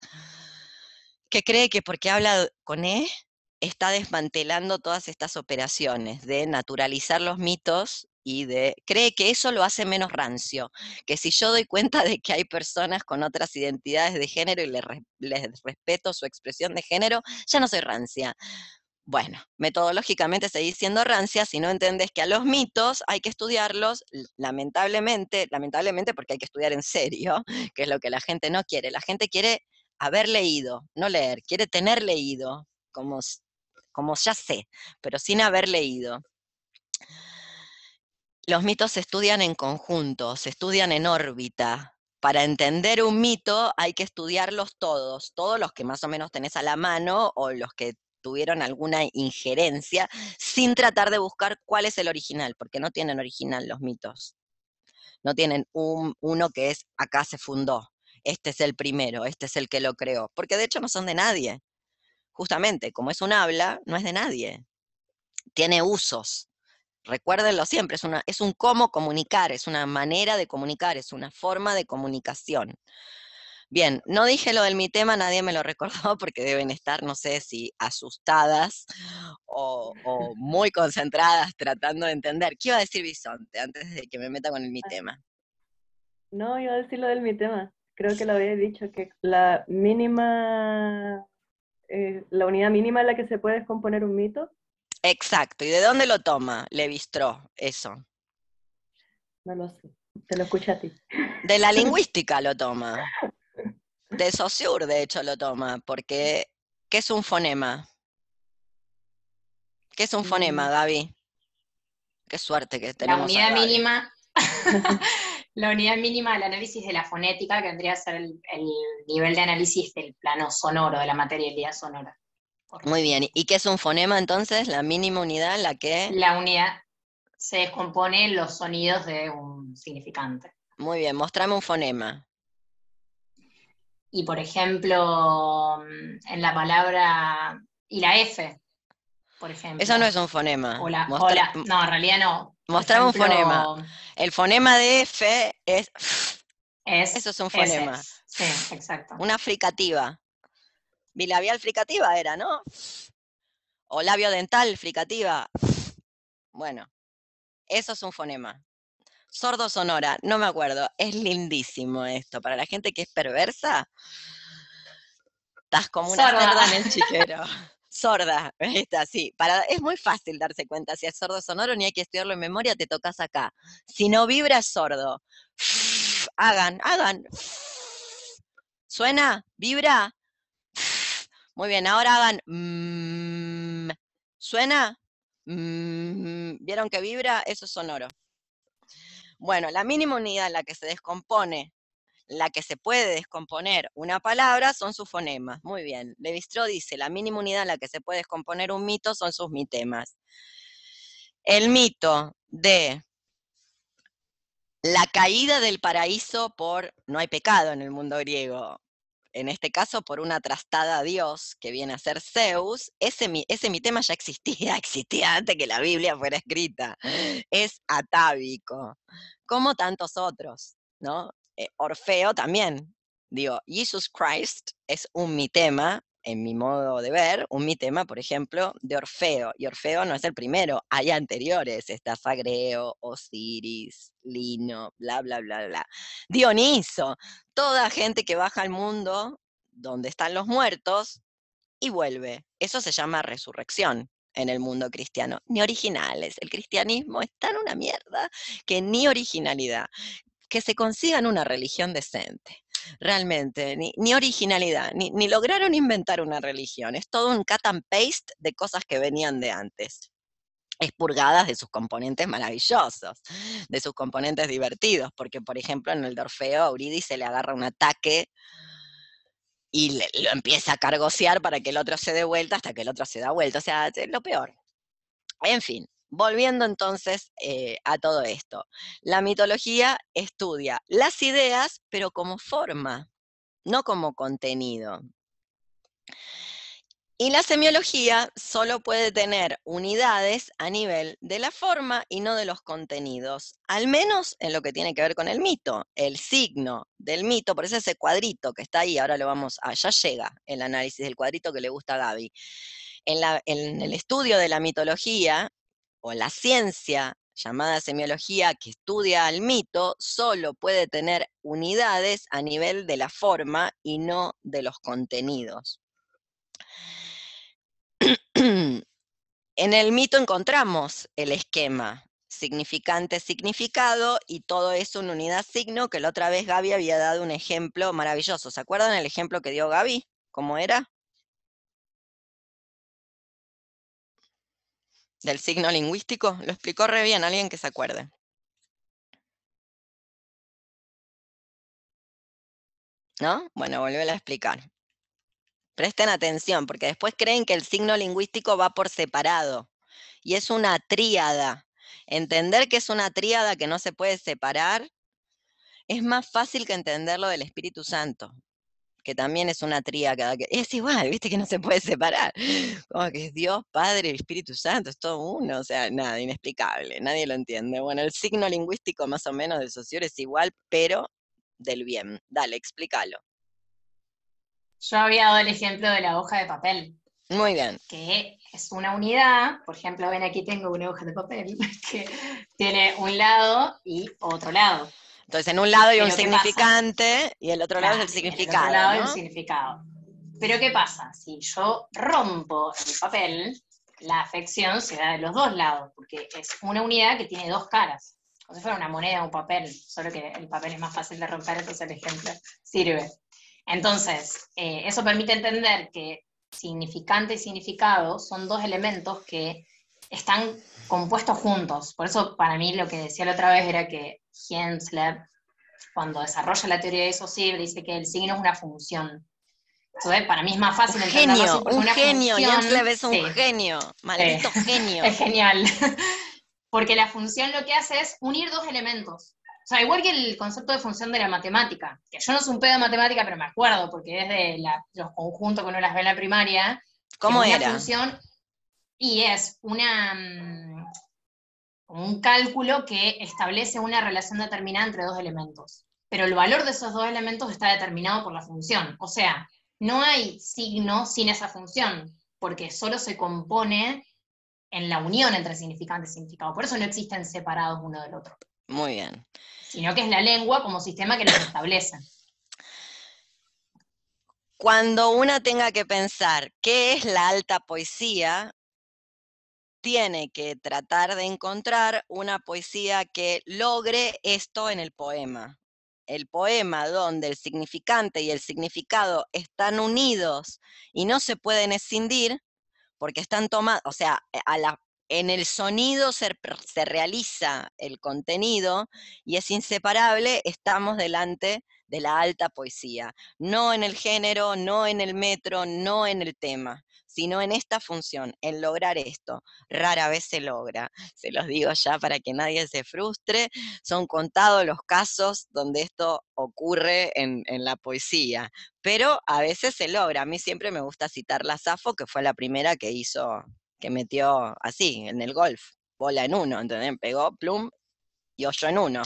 que cree que porque habla con él, e, está desmantelando todas estas operaciones de naturalizar los mitos y de cree que eso lo hace menos rancio, que si yo doy cuenta de que hay personas con otras identidades de género y les, les respeto su expresión de género, ya no soy rancia. Bueno, metodológicamente seguís siendo rancia si no entendés que a los mitos hay que estudiarlos, lamentablemente, lamentablemente porque hay que estudiar en serio, que es lo que la gente no quiere. La gente quiere haber leído, no leer, quiere tener leído, como, como ya sé, pero sin haber leído. Los mitos se estudian en conjunto, se estudian en órbita, para entender un mito hay que estudiarlos todos, todos los que más o menos tenés a la mano o los que tuvieron alguna injerencia, sin tratar de buscar cuál es el original, porque no tienen original los mitos. No tienen un, uno que es acá se fundó, este es el primero, este es el que lo creó, porque de hecho no son de nadie. Justamente, como es un habla, no es de nadie. Tiene usos. Recuérdenlo siempre, es, una, es un cómo comunicar, es una manera de comunicar, es una forma de comunicación. Bien, no dije lo del mi tema, nadie me lo recordó porque deben estar, no sé si asustadas o, muy concentradas tratando de entender. ¿Qué iba a decir Bisonte antes de que me meta con el mi ah. tema? No, iba a decir lo del mi tema. Creo que lo había dicho, que la mínima, eh, la unidad mínima en la que se puede descomponer un mito. Exacto, ¿y de dónde lo toma Levistró eso? No lo sé, te lo escuché a ti. De la lingüística lo toma. De Sosur, de hecho, lo toma, porque ¿qué es un fonema? ¿Qué es un fonema, mm. Gaby? Qué suerte que tenemos. La unidad mínima. la unidad mínima del análisis de la fonética, que vendría a ser el, nivel de análisis del plano sonoro, de la materialidad sonora. Muy bien, ¿y qué es un fonema entonces? La mínima unidad, la que... La unidad se descompone los sonidos de un significante. Muy bien, mostrame un fonema y, por ejemplo, mm, en la palabra y la F, por ejemplo. Eso no es un fonema. hola no, en realidad no. Mostrame un fonema. El fonema de F es... es eso es un fonema. sí, exacto. Una fricativa. Bilabial fricativa era, ¿no? O labio dental fricativa. Bueno, eso es un fonema. Sordo Sonora, no me acuerdo. Es lindísimo esto. Para la gente que es perversa, estás como una sorda. en el chiquero. sorda, está así. es muy fácil darse cuenta si es sordo sonoro, ni hay que estudiarlo en memoria, te tocas acá. Si no vibra, es sordo. hagan, hagan. ¿Suena? ¿Vibra? Muy bien, ahora hagan. ¿Suena? ¿Vieron que vibra? Eso es sonoro. Bueno, la mínima unidad en la que se descompone, la que se puede descomponer una palabra son sus fonemas. Muy bien. Levistro dice, la mínima unidad en la que se puede descomponer un mito son sus mitemas. El mito de la caída del paraíso por no hay pecado en el mundo griego en este caso por una trastada a Dios que viene a ser Zeus, ese mi, tema ya existía, existía antes que la Biblia fuera escrita. Es atávico, como tantos otros, ¿no? Eh, Orfeo también, digo, Jesus Christ es un mi tema en mi modo de ver, un tema, por ejemplo, de Orfeo. Y Orfeo no es el primero, hay anteriores. Está Fagreo, Osiris, Lino, bla, bla, bla, bla. Dioniso, toda gente que baja al mundo donde están los muertos y vuelve. Eso se llama resurrección en el mundo cristiano, ni originales. El cristianismo es tan una mierda que ni originalidad. Que se consigan una religión decente realmente, ni, originalidad, ni, lograron inventar una religión, es todo un cut and paste de cosas que venían de antes expurgadas de sus componentes maravillosos, de sus componentes divertidos, porque por ejemplo en el Dorfeo a se le agarra un ataque y lo empieza a cargosear para que el otro se dé vuelta hasta que el otro se da vuelta, o sea, es lo peor. En fin, Volviendo entonces eh, a todo esto, la mitología estudia las ideas, pero como forma, no como contenido. Y la semiología solo puede tener unidades a nivel de la forma y no de los contenidos, al menos en lo que tiene que ver con el mito, el signo del mito, por eso ese cuadrito que está ahí, ahora lo vamos a, ya llega el análisis del cuadrito que le gusta a Gaby. en, el estudio de la mitología, o la ciencia llamada semiología que estudia al mito solo puede tener unidades a nivel de la forma y no de los contenidos. en el mito encontramos el esquema significante, significado, y todo eso en unidad signo, que la otra vez Gaby había dado un ejemplo maravilloso. ¿Se acuerdan el ejemplo que dio Gaby? ¿Cómo era? del signo lingüístico? Lo explicó re bien, alguien que se acuerde. ¿No? Bueno, volvé a explicar. Presten atención, porque después creen que el signo lingüístico va por separado. Y es una tríada. Entender que es una tríada que no se puede separar es más fácil que entenderlo del Espíritu Santo que también es una tríada, que es igual, viste que no se puede separar, como que es Dios, Padre, Espíritu Santo, es todo uno, o sea, nada, inexplicable, nadie lo entiende. Bueno, el signo lingüístico más o menos del sociólogo es igual, pero del bien. Dale, explícalo. Yo había dado el ejemplo de la hoja de papel. Muy bien. Que es una unidad, por ejemplo, ven aquí tengo una hoja de papel que tiene un lado y otro lado. Entonces, en un lado hay un significante y el otro lado es el significado. El otro lado significado. Pero ¿qué pasa? Si yo rompo el papel, la afección se da de los dos lados, porque es una unidad que tiene dos caras. Como si fuera una moneda o un papel, solo que el papel es más fácil de romper, entonces el ejemplo sirve. Entonces, eh, eso permite entender que significante y significado son dos elementos que están compuestos juntos. Por eso para mí lo que decía la otra vez era que Hensler, cuando desarrolla la teoría de sí dice que el signo es una función. Entonces, para mí es más fácil entenderlo genio, un genio, Hensler es un genio, maldito genio. Es genial. Porque la función lo que hace es unir dos elementos. O sea, igual que el concepto de función de la matemática, que yo no soy un pedo de matemática, pero me acuerdo, porque es de los conjuntos que uno las ve en la primaria. ¿Cómo era? Función, y es una, mm, un cálculo que establece una relación determinada entre dos elementos. Pero el valor de esos dos elementos está determinado por la función. O sea, no hay signo sin esa función, porque solo se compone en la unión entre significante y significado. Por eso no existen separados uno del otro. Muy bien. Sino que es la lengua como sistema que los establece. Cuando una tenga que pensar qué es la alta poesía, tiene que tratar de encontrar una poesía que logre esto en el poema. El poema donde el significante y el significado están unidos y no se pueden escindir porque están tomados, o sea, eh, en el sonido se realiza el contenido y es inseparable, estamos delante de la alta poesía, no en el género, no en el metro, no en el tema sino en esta función, en lograr esto. Rara vez se logra, se los digo ya para que nadie se frustre, son contados los casos donde esto ocurre en, la poesía, pero a veces se logra. A mí siempre me gusta citar la Safo, que fue la primera que hizo, que metió así, en el golf, bola en uno, ¿entendés? Pegó, plum, y hoyo en uno.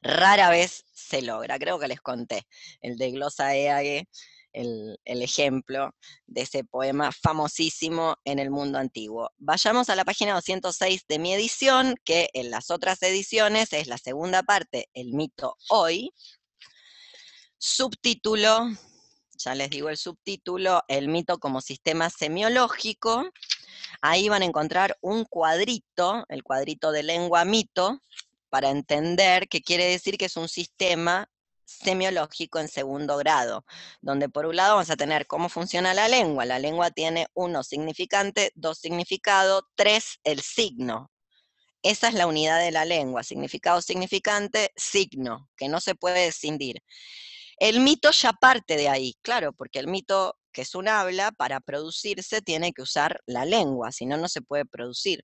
Rara vez se logra, creo que les conté, el de glosa EAE el, ejemplo de ese poema famosísimo en el mundo antiguo. Vayamos a la página 206 de mi edición, que en las otras ediciones es la segunda parte, El mito hoy. Subtítulo, ya les digo el subtítulo, El mito como sistema semiológico. Ahí van a encontrar un cuadrito, el cuadrito de lengua mito, para entender qué quiere decir que es un sistema semiológico en segundo grado, donde por un lado vamos a tener cómo funciona la lengua. La lengua tiene uno significante, dos significado, tres el signo. Esa es la unidad de la lengua, significado, significante, signo, que no se puede escindir. El mito ya parte de ahí, claro, porque el mito que es un habla, para producirse tiene que usar la lengua, si no, no se puede producir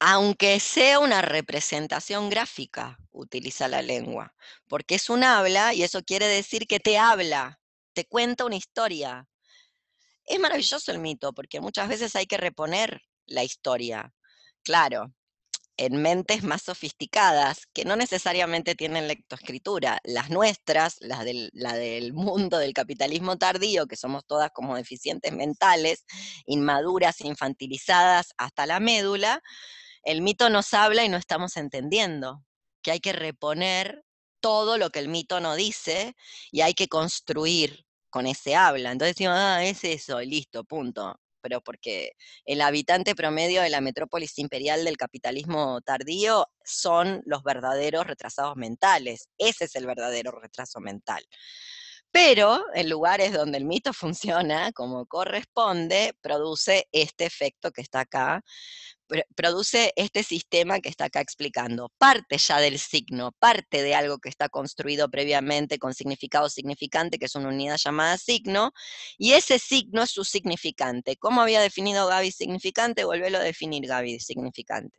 aunque sea una representación gráfica, utiliza la lengua, porque es un habla y eso quiere decir que te habla, te cuenta una historia. Es maravilloso el mito, porque muchas veces hay que reponer la historia. Claro, en mentes más sofisticadas, que no necesariamente tienen lectoescritura, las nuestras, las del, la del mundo del capitalismo tardío, que somos todas como deficientes mentales, inmaduras, infantilizadas hasta la médula, el mito nos habla y no estamos entendiendo, que hay que reponer todo lo que el mito no dice y hay que construir con ese habla. Entonces decimos, ah, es eso, listo, punto. Pero porque el habitante promedio de la metrópolis imperial del capitalismo tardío son los verdaderos retrasados mentales. Ese es el verdadero retraso mental. Pero en lugares donde el mito funciona como corresponde, produce este efecto que está acá, produce este sistema que está acá explicando. Parte ya del signo, parte de algo que está construido previamente con significado significante, que es una unidad llamada signo, y ese signo es su significante. ¿Cómo había definido Gaby significante? Volvélo a definir, Gaby, significante.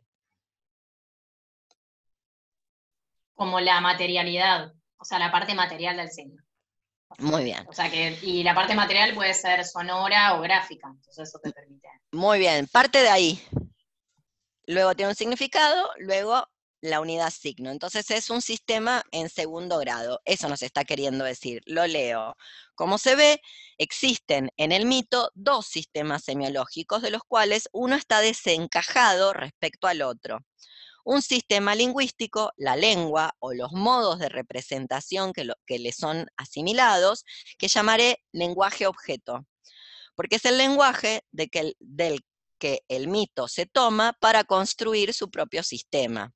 Como la materialidad, o sea, la parte material del signo. Muy bien. O sea que, y la parte material puede ser sonora o gráfica, entonces eso te permite. Muy bien, parte de ahí. Luego tiene un significado, luego la unidad signo. Entonces es un sistema en segundo grado. Eso nos está queriendo decir. Lo leo. Como se ve, existen en el mito dos sistemas semiológicos de los cuales uno está desencajado respecto al otro un sistema lingüístico, la lengua o los modos de representación que, le son asimilados, que llamaré lenguaje objeto, porque es el lenguaje del que el mito se toma para construir su propio sistema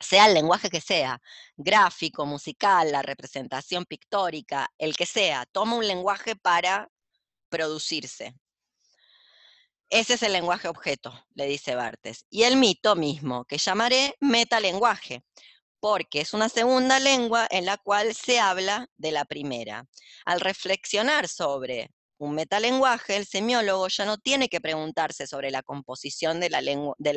sea el lenguaje que sea, gráfico, musical, la representación pictórica, el que sea, toma un lenguaje para producirse. Ese es el lenguaje objeto, le dice Bartes. Y el mito mismo, que llamaré metalenguaje, porque es una segunda lengua en la cual se habla de la primera. Al reflexionar sobre un metalenguaje, el semiólogo ya no tiene que preguntarse sobre la composición del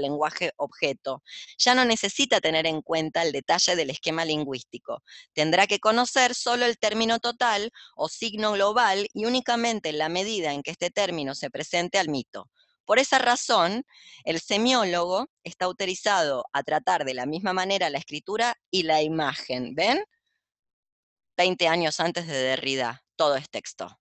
lenguaje objeto, ya no necesita tener en cuenta el detalle del esquema lingüístico, tendrá que conocer solo el término total o signo global y únicamente en la medida en que este término se presente al mito, por esa razón, el semiólogo está autorizado a tratar de la misma manera la escritura y la imagen. ¿Ven? 20 años antes de Derrida, todo es texto.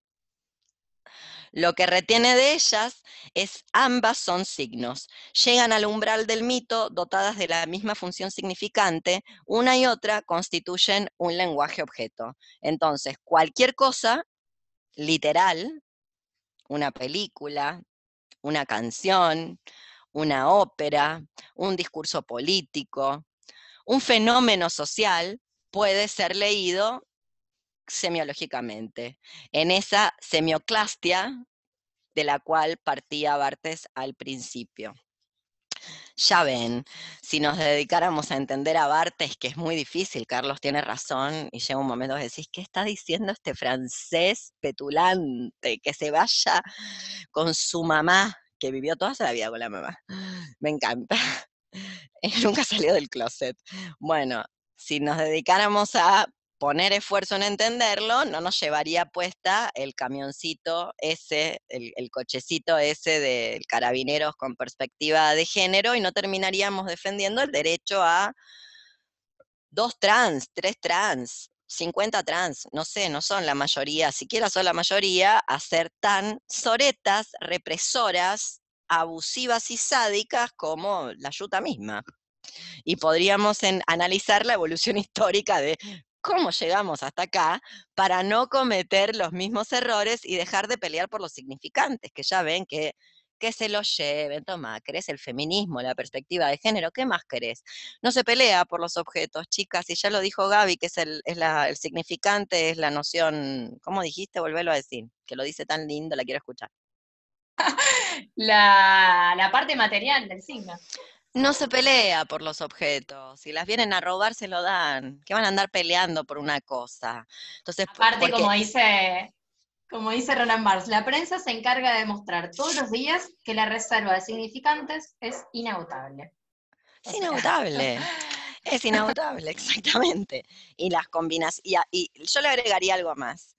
Lo que retiene de ellas es ambas son signos. Llegan al umbral del mito dotadas de la misma función significante, una y otra constituyen un lenguaje objeto. Entonces, cualquier cosa, literal, una película, una canción, una ópera, un discurso político, un fenómeno social puede ser leído semiológicamente, en esa semioclastia de la cual partía Bartes al principio. Ya ven, si nos dedicáramos a entender a Bartes, que es muy difícil, Carlos tiene razón, y llega un momento que decís, ¿qué está diciendo este francés petulante? Que se vaya con su mamá, que vivió toda su vida con la mamá. Me encanta. Nunca salió del closet. Bueno, si nos dedicáramos a poner esfuerzo en entenderlo, no nos llevaría puesta el camioncito ese, el, cochecito ese de carabineros con perspectiva de género y no terminaríamos defendiendo el derecho a dos trans, tres trans, 50 trans, no sé, no son la mayoría, siquiera son la mayoría, a ser tan soretas, represoras, abusivas y sádicas como la yuta misma. Y podríamos analizar la evolución histórica de cómo llegamos hasta acá para no cometer los mismos errores y dejar de pelear por los significantes, que ya ven que que se los lleven, toma, querés el feminismo, la perspectiva de género, ¿qué más querés? No se pelea por los objetos, chicas, y ya lo dijo Gaby, que es el, significante, es la noción, ¿cómo dijiste? Volverlo a decir, que lo dice tan lindo, la quiero escuchar. la, la parte material del signo no se pelea por los objetos. Si las vienen a robar, se lo dan. que van a andar peleando por una cosa? Entonces, Aparte, como dice como dice Ronan Mars. la prensa se encarga de demostrar todos los días que la reserva de significantes es inagotable. Es inagotable. Es inagotable, exactamente. Y las combinas. y, yo le agregaría algo más.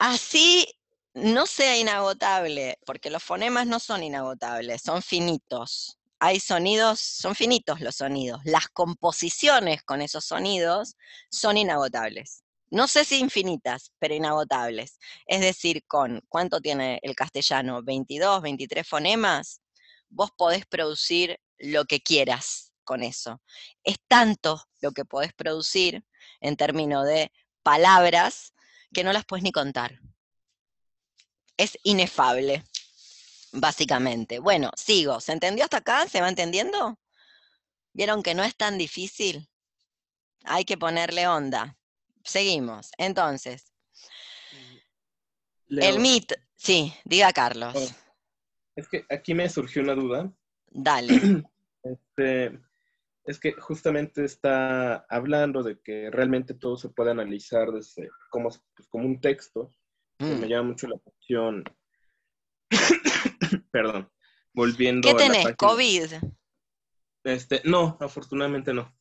Así no sea inagotable, porque los fonemas no son inagotables, son finitos hay sonidos, son finitos los sonidos, las composiciones con esos sonidos son inagotables. No sé si infinitas, pero inagotables. Es decir, con cuánto tiene el castellano, 22, 23 fonemas, vos podés producir lo que quieras con eso. Es tanto lo que podés producir en términos de palabras que no las puedes ni contar. Es inefable básicamente. Bueno, sigo. ¿Se entendió hasta acá? ¿Se va entendiendo? ¿Vieron que no es tan difícil? Hay que ponerle onda. Seguimos. Entonces, el mit, sí, diga Carlos. Oh, es que aquí me surgió una duda. Dale. Este, es que justamente está hablando de que realmente todo se puede analizar desde como, pues, como un texto. me mm. llama mucho la atención perdón. Volviendo ¿Qué tenés? ¿COVID? Este, no, afortunadamente no.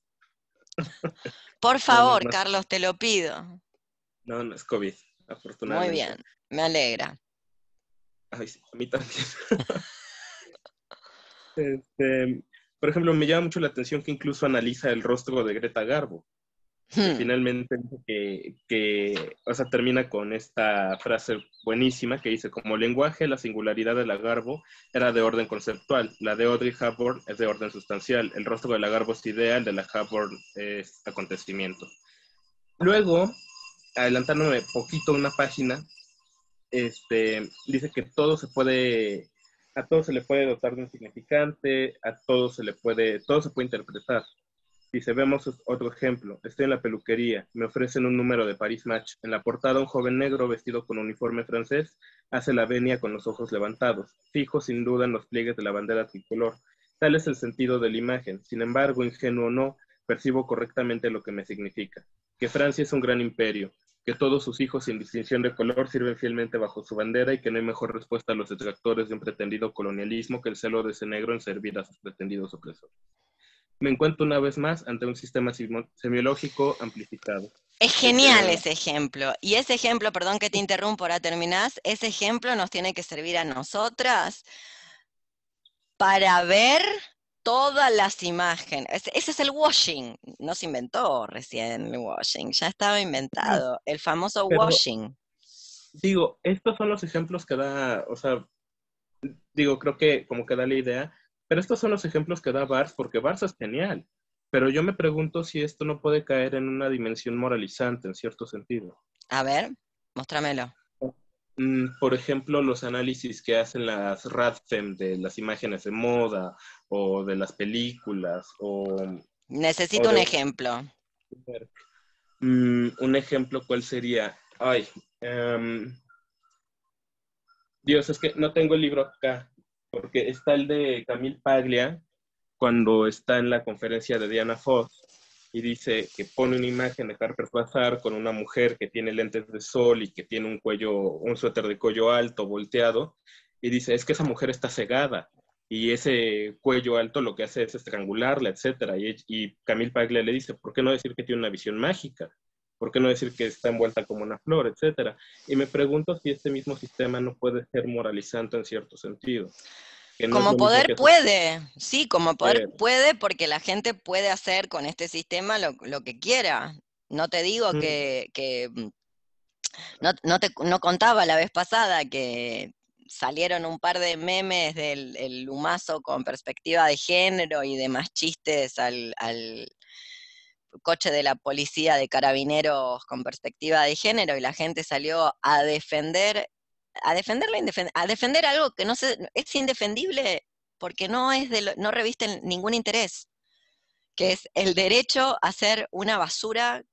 Por favor, Carlos, te lo pido. No, no es COVID, afortunadamente. Muy bien, me alegra. Ay, sí, a mí también. este, por ejemplo, me llama mucho la atención que incluso analiza el rostro de Greta Garbo. Hmm. Finalmente que, termina con esta frase buenísima que dice, como lenguaje, la singularidad del lagarbo era de orden conceptual, la de Audrey Hepburn es de orden sustancial, el rostro del lagarbo es ideal, el de la Hepburn es acontecimiento. Luego, adelantándome poquito una página, este, dice que todo se puede, a todo se le puede dotar de un significante, a todo se le puede, todo se puede interpretar. Dice, vemos otro ejemplo. Estoy en la peluquería. Me ofrecen un número de Paris Match. En la portada, un joven negro vestido con uniforme francés hace la venia con los ojos levantados, fijo sin duda en los pliegues de la bandera tricolor. Tal es el sentido de la imagen. Sin embargo, ingenuo o no, percibo correctamente lo que me significa. Que Francia es un gran imperio, que todos sus hijos sin distinción de color sirven fielmente bajo su bandera y que no hay mejor respuesta a los detractores de un pretendido colonialismo que el celo de ese negro en servir a sus pretendidos opresores me encuentro una vez más ante un sistema semiológico amplificado. Es genial este, ese ejemplo. Y ese ejemplo, perdón que te interrumpo, ahora terminás, ese ejemplo nos tiene que servir a nosotras para ver todas las imágenes. Ese es el washing. No se inventó recién el washing, ya estaba inventado. El famoso washing. Digo, estos son los ejemplos que da, o sea, digo, creo que como que da la idea pero estos son los ejemplos que da Bars porque Bars es genial. Pero yo me pregunto si esto no puede caer en una dimensión moralizante en cierto sentido. A ver, muéstramelo. Mm, por ejemplo, los análisis que hacen las RADFEM de las imágenes de moda o de las películas Necesito un ejemplo. Mm, un ejemplo, ¿cuál sería? Ay, em, Dios, es que no tengo el libro acá porque está el de Camille Paglia cuando está en la conferencia de Diana Foss y dice que pone una imagen de Harper Bazaar con una mujer que tiene lentes de sol y que tiene un cuello, un suéter de cuello alto, volteado, y dice, es que esa mujer está cegada y ese cuello alto lo que hace es estrangularla, etc. Y, y Camille Paglia le dice, ¿por qué no decir que tiene una visión mágica? ¿Por qué no decir que está envuelta como una flor, etcétera? Y me pregunto si este mismo sistema no puede ser moralizante en cierto sentido. como poder puede, sí, como poder puede, porque la gente puede hacer con este sistema lo, que quiera. No te digo mm. que, no, contaba la vez pasada que salieron un par de memes del lumazo con perspectiva de género y demás chistes al, coche de la policía de carabineros con perspectiva de género y la gente salió a defender, a defender a defender algo que no es indefendible porque no es no revisten ningún interés, que es el derecho a ser una basura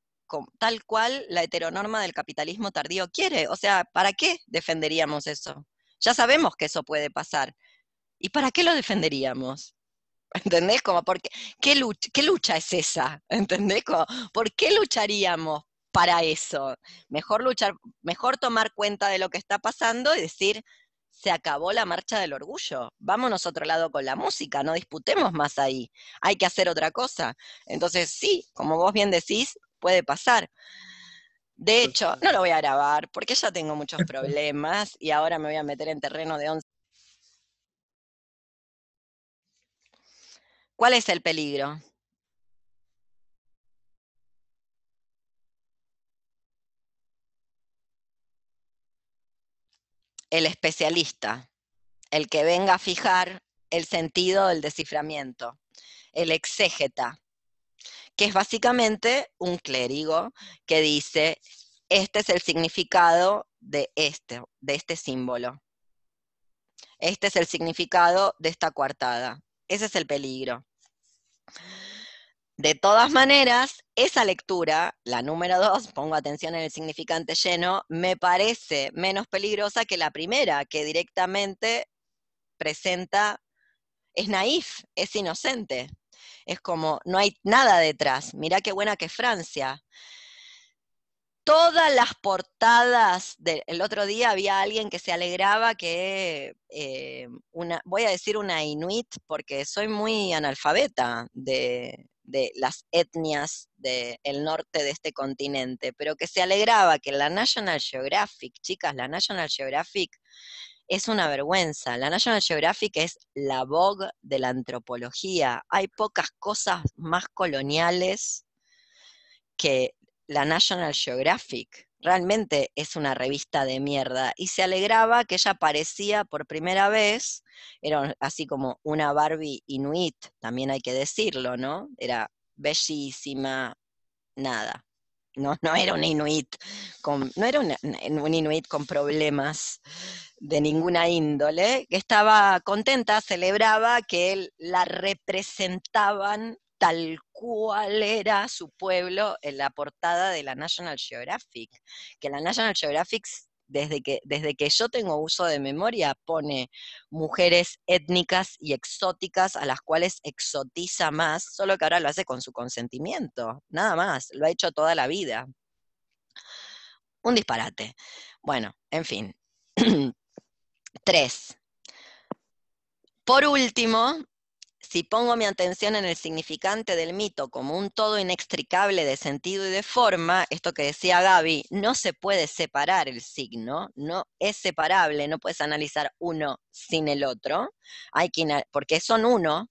tal cual la heteronorma del capitalismo tardío quiere. O sea, ¿para qué defenderíamos eso? Ya sabemos que eso puede pasar. ¿Y para qué lo defenderíamos? ¿entendés? Como ¿qué lucha, es esa? ¿Entendés? ¿Por qué lucharíamos para eso? Mejor luchar, mejor tomar cuenta de lo que está pasando y decir, se acabó la marcha del orgullo, vámonos a otro lado con la música, no disputemos más ahí, hay que hacer otra cosa. Entonces, sí, como vos bien decís, puede pasar. De hecho, no lo voy a grabar porque ya tengo muchos problemas y ahora me voy a meter en terreno de 11. ¿Cuál es el peligro? El especialista, el que venga a fijar el sentido del desciframiento, el exégeta, que es básicamente un clérigo que dice, este es el significado de este, de este símbolo. Este es el significado de esta coartada. Ese es el peligro. De todas maneras, esa lectura, la número dos, pongo atención en el significante lleno, me parece menos peligrosa que la primera, que directamente presenta, es naif, es inocente. Es como, no hay nada detrás. Mirá qué buena que es Francia todas las portadas del otro día había alguien que se alegraba que eh, una, voy a decir una inuit porque soy muy analfabeta de, las etnias del norte de este continente, pero que se alegraba que la National Geographic, chicas, la National Geographic es una vergüenza. La National Geographic es la Vogue de la antropología. Hay pocas cosas más coloniales que la National Geographic. Realmente es una revista de mierda. Y se alegraba que ella aparecía por primera vez, era así como una Barbie inuit, también hay que decirlo, ¿no? Era bellísima, nada. No, no era un inuit, con, no era inuit con problemas de ninguna índole, que estaba contenta, celebraba que él, la representaban tal cual era su pueblo en la portada de la National Geographic, que la National Geographic desde que, desde que yo tengo uso de memoria, pone mujeres étnicas y exóticas a las cuales exotiza más, solo que ahora lo hace con su consentimiento, nada más, lo ha hecho toda la vida. Un disparate. Bueno, en fin. Tres. Por último, si pongo mi atención en el significante del mito como un todo inextricable de sentido y de forma, esto que decía Gaby, no se puede separar el signo, no es separable, no puedes analizar uno sin el otro, hay porque son uno,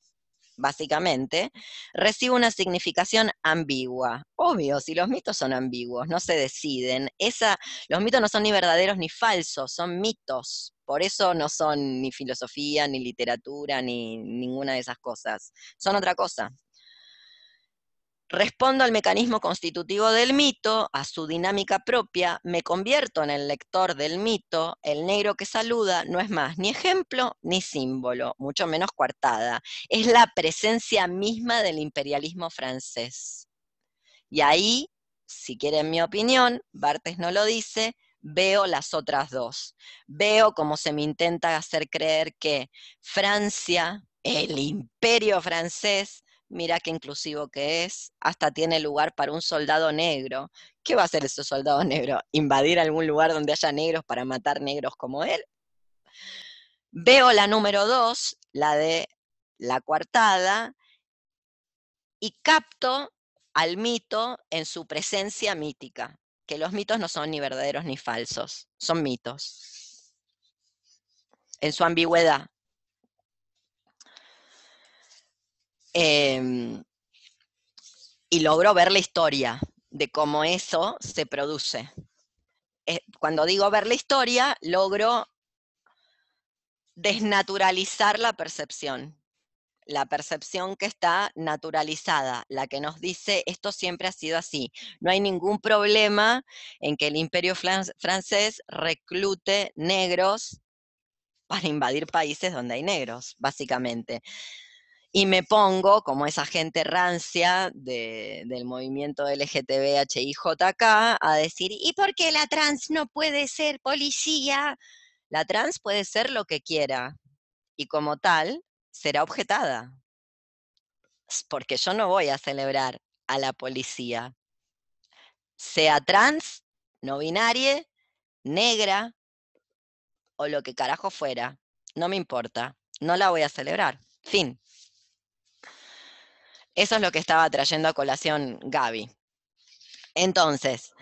básicamente, recibe una significación ambigua. Obvio, si los mitos son ambiguos, no se deciden. los mitos no son ni verdaderos ni falsos, son mitos. Por eso no son ni filosofía, ni literatura, ni ninguna de esas cosas. Son otra cosa. Respondo al mecanismo constitutivo del mito, a su dinámica propia, me convierto en el lector del mito, el negro que saluda no es más ni ejemplo ni símbolo, mucho menos coartada, es la presencia misma del imperialismo francés. Y ahí, si quieren mi opinión, Bartes no lo dice, veo las otras dos. Veo cómo se me intenta hacer creer que Francia, el imperio francés, mira qué inclusivo que es, hasta tiene lugar para un soldado negro. ¿Qué va a hacer ese soldado negro? ¿Invadir algún lugar donde haya negros para matar negros como él? Veo la número dos, la de la coartada, y capto al mito en su presencia mítica que los mitos no son ni verdaderos ni falsos, son mitos. En su ambigüedad. Em, y logro ver la historia de cómo eso se produce. Eh, cuando digo ver la historia, logro desnaturalizar la percepción la percepción que está naturalizada, la que nos dice esto siempre ha sido así. No hay ningún problema en que el imperio francés reclute negros para invadir países donde hay negros, básicamente. Y me pongo como esa gente rancia del movimiento LGTBHIJK a decir, ¿y por qué la trans no puede ser policía? La trans puede ser lo que quiera. Y como tal, será objetada. Porque yo no voy a celebrar a la policía. Sea trans, no binaria, negra o lo que carajo fuera. No me importa. No la voy a celebrar. Fin. Eso es lo que estaba trayendo a colación Gaby. Entonces,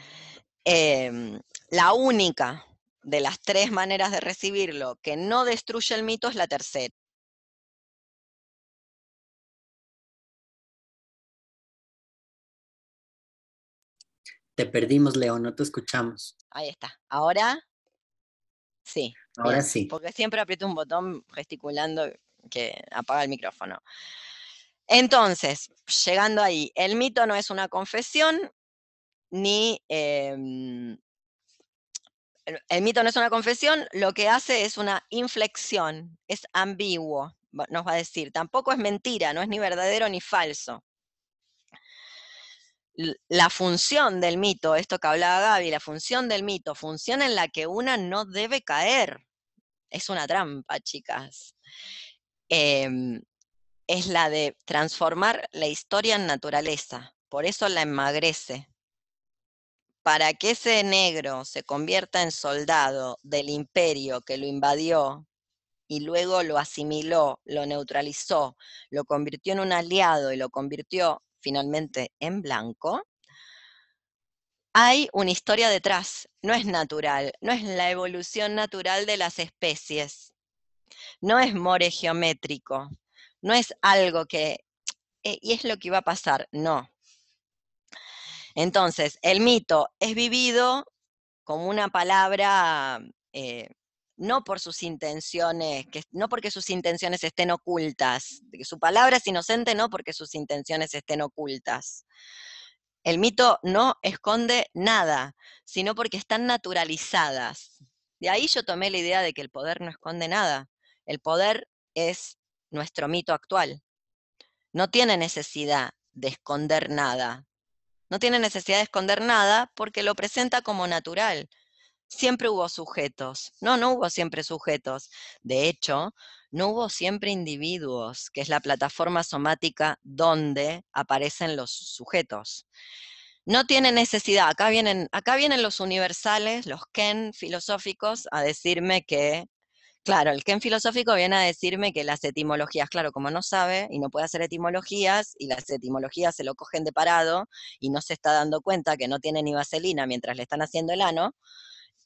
em, la única de las tres maneras de recibirlo que no destruye el mito es la tercera. Te perdimos, Leo, no te escuchamos. Ahí está. Ahora sí. Ahora sí. Porque siempre aprieto un botón gesticulando que apaga el micrófono. Entonces, llegando ahí, el mito no es una confesión, ni... Em, el mito no es una confesión, lo que hace es una inflexión, es ambiguo, nos va a decir. Tampoco es mentira, no es ni verdadero ni falso la función del mito, esto que hablaba Gaby, la función del mito, función en la que una no debe caer. Es una trampa, chicas. Em, es la de transformar la historia en naturaleza. Por eso la emagrece. Para que ese negro se convierta en soldado del imperio que lo invadió y luego lo asimiló, lo neutralizó, lo convirtió en un aliado y lo convirtió finalmente en blanco, hay una historia detrás, no es natural, no es la evolución natural de las especies, no es more geométrico, no es algo que, eh, y es lo que iba a pasar, no. Entonces, el mito es vivido como una palabra eh, no por sus intenciones, no porque sus intenciones estén ocultas, que su palabra es inocente, no porque sus intenciones estén ocultas. El mito no esconde nada, sino porque están naturalizadas. De ahí yo tomé la idea de que el poder no esconde nada. El poder es nuestro mito actual. No tiene necesidad de esconder nada. No tiene necesidad de esconder nada porque lo presenta como natural siempre hubo sujetos. No, no hubo siempre sujetos. De hecho, no hubo siempre individuos, que es la plataforma somática donde aparecen los sujetos. No tiene necesidad, acá vienen, acá vienen los universales, los Ken filosóficos, a decirme que, claro, el Ken filosófico viene a decirme que las etimologías, claro, como no sabe y no puede hacer etimologías, y las etimologías se lo cogen de parado y no se está dando cuenta que no tiene ni vaselina mientras le están haciendo el ano,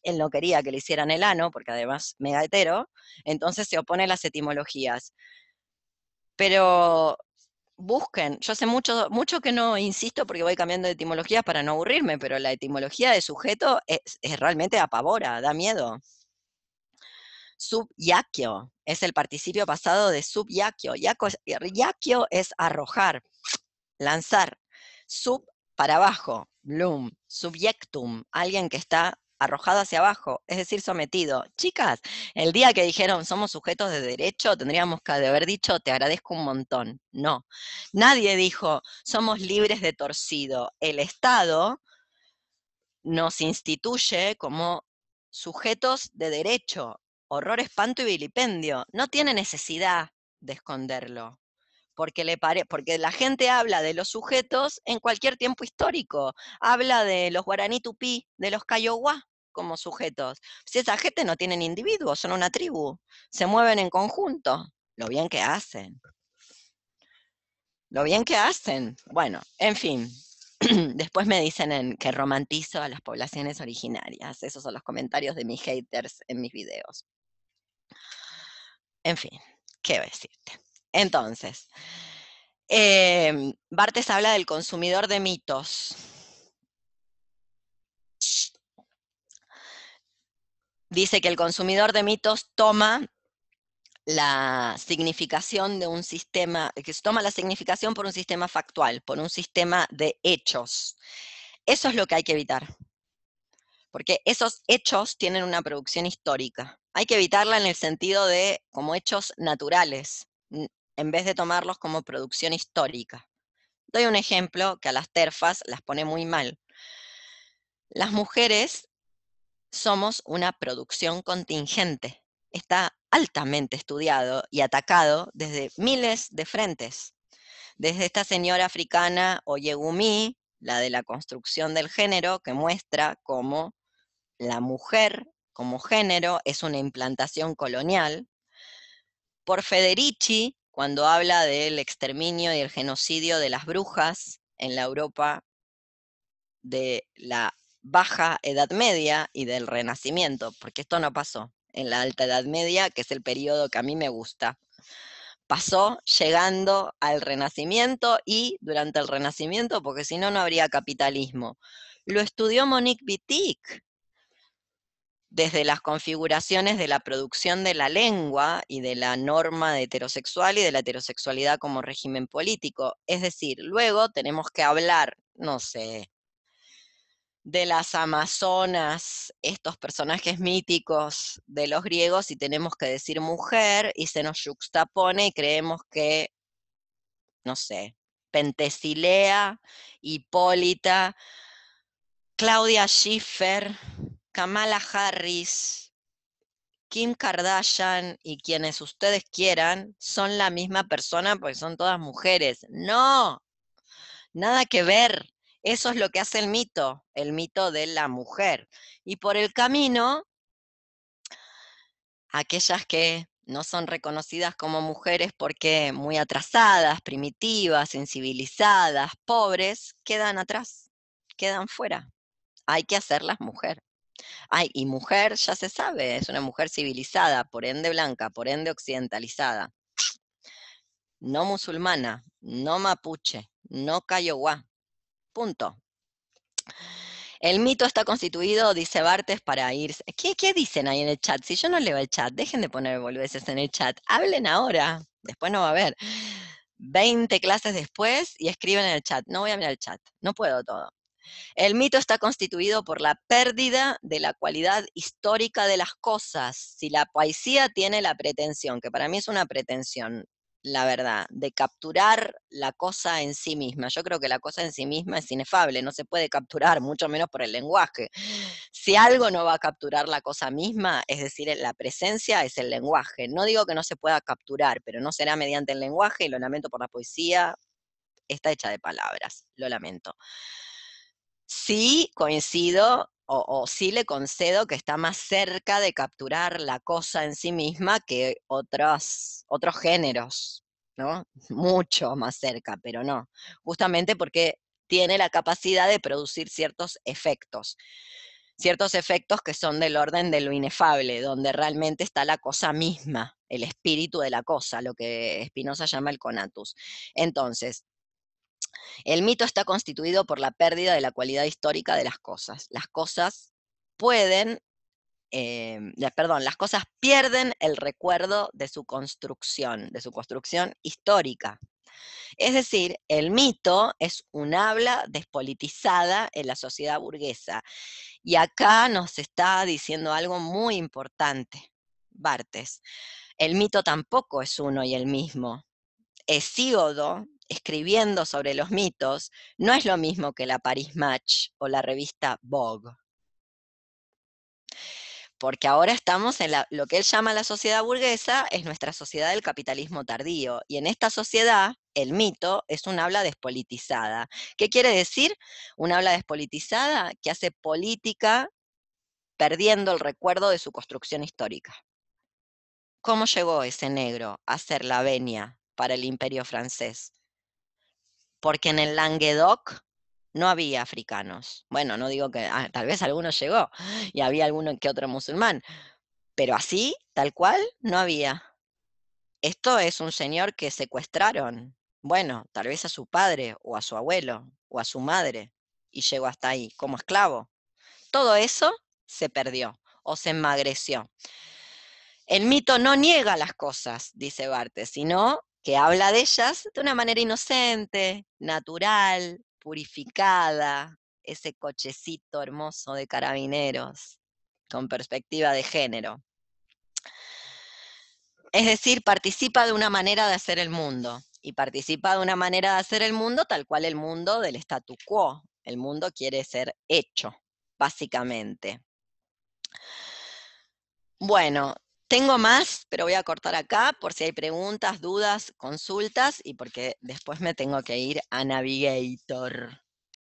él no quería que le hicieran el ano, porque además mega hetero, entonces se opone a las etimologías. Pero busquen, yo sé mucho, mucho que no insisto porque voy cambiando de etimologías para no aburrirme, pero la etimología de sujeto es, realmente apavora, da miedo. yaquio es el participio pasado de yacchio. yaquio es arrojar, lanzar. Sub para abajo, bloom, subjectum, alguien que está arrojado hacia abajo, es decir, sometido. Chicas, el día que dijeron somos sujetos de derecho, tendríamos que haber dicho te agradezco un montón. No, nadie dijo somos libres de torcido. El Estado nos instituye como sujetos de derecho. Horror, espanto y vilipendio. No tiene necesidad de esconderlo. Porque, le porque, la gente habla de los sujetos en cualquier tiempo histórico. Habla de los guaraní tupí, de los cayoguá como sujetos. Si esa gente no tienen individuos, son una tribu, se mueven en conjunto, lo bien que hacen. Lo bien que hacen. Bueno, en fin. Después me dicen que romantizo a las poblaciones originarias. Esos son los comentarios de mis haters en mis videos. En fin, ¿qué decirte? Entonces, em, Bartes habla del consumidor de mitos dice que el consumidor de mitos toma la significación de un sistema, que toma la significación por un sistema factual, por un sistema de hechos. Eso es lo que hay que evitar. Porque esos hechos tienen una producción histórica. Hay que evitarla en el sentido de como hechos naturales, en vez de tomarlos como producción histórica. Doy un ejemplo que a las terfas las pone muy mal. Las mujeres somos una producción contingente. Está altamente estudiado y atacado desde miles de frentes. Desde esta señora africana Oyegumi, la de la construcción del género, que muestra cómo la mujer como género es una implantación colonial. Por Federici, cuando habla del exterminio y el genocidio de las brujas en la Europa de la baja Edad Media y del Renacimiento, porque esto no pasó en la Alta Edad Media, que es el periodo que a mí me gusta. Pasó llegando al Renacimiento y durante el Renacimiento, porque si no, no habría capitalismo. Lo estudió Monique Wittig, desde las configuraciones de la producción de la lengua y de la norma de heterosexual y de la heterosexualidad como régimen político. Es decir, luego tenemos que hablar, no sé, de las Amazonas, estos personajes míticos de los griegos, y tenemos que decir mujer, y se nos juxtapone y creemos que, no sé, Pentesilea, Hipólita, Claudia Schiffer, Kamala Harris, Kim Kardashian y quienes ustedes quieran son la misma persona porque son todas mujeres. No, nada que ver. Eso es lo que hace el mito, el mito de la mujer. Y por el camino, aquellas que no son reconocidas como mujeres porque muy atrasadas, primitivas, sensibilizadas, pobres, quedan atrás, quedan fuera. Hay que hacerlas mujer. y mujer ya se sabe, es una mujer civilizada, por ende blanca, por ende occidentalizada. No musulmana, no mapuche, no cayogua. Punto. El mito está constituido, dice Bartes, para irse. ¿Qué, dicen ahí en el chat? Si yo no leo el chat, dejen de poner boludeces en el chat. Hablen ahora, después no va a haber. 20 clases después y escriben en el chat. No voy a mirar el chat, no puedo todo. El mito está constituido por la pérdida de la cualidad histórica de las cosas. Si la poesía tiene la pretensión, que para mí es una pretensión, la verdad, de capturar la cosa en sí misma. Yo creo que la cosa en sí misma es inefable, no se puede capturar, mucho menos por el lenguaje. Si algo no va a capturar la cosa misma, es decir, la presencia es el lenguaje. No digo que no se pueda capturar, pero no será mediante el lenguaje, y lo lamento por la poesía, está hecha de palabras, lo lamento. Sí coincido o, sí le concedo que está más cerca de capturar la cosa en sí misma que otros, otros géneros, ¿no? Mucho más cerca, pero no. Justamente porque tiene la capacidad de producir ciertos efectos ciertos efectos que son del orden de lo inefable, donde realmente está la cosa misma, el espíritu de la cosa, lo que Spinoza llama el conatus. Entonces, el mito está constituido por la pérdida de la cualidad histórica de las cosas. Las cosas pueden, em, perdón, las cosas pierden el recuerdo de su construcción, de su construcción histórica. Es decir, el mito es un habla despolitizada en la sociedad burguesa. Y acá nos está diciendo algo muy importante, Bartes. El mito tampoco es uno y el mismo. Hesíodo escribiendo sobre los mitos no es lo mismo que la Paris Match o la revista Vogue. Porque ahora estamos en lo que él llama la sociedad burguesa, es nuestra sociedad del capitalismo tardío. Y en esta sociedad, el mito es un habla despolitizada. ¿Qué quiere decir? Un habla despolitizada que hace política perdiendo el recuerdo de su construcción histórica. ¿Cómo llegó ese negro a ser la venia para el imperio francés? porque en el Languedoc no había africanos. Bueno, no digo que ah, tal vez alguno llegó y había alguno que otro musulmán, pero así, tal cual, no había. Esto es un señor que secuestraron, bueno, tal vez a su padre o a su abuelo o a su madre, y llegó hasta ahí como esclavo. Todo eso se perdió o se emagreció. El mito no niega las cosas, dice Bartes, sino que habla de ellas de una manera inocente, natural, purificada, ese cochecito hermoso de carabineros, con perspectiva de género. Es decir, participa de una manera de hacer el mundo, y participa de una manera de hacer el mundo tal cual el mundo del statu quo, el mundo quiere ser hecho, básicamente. Bueno, tengo más, pero voy a cortar acá por si hay preguntas, dudas, consultas y porque después me tengo que ir a Navigator.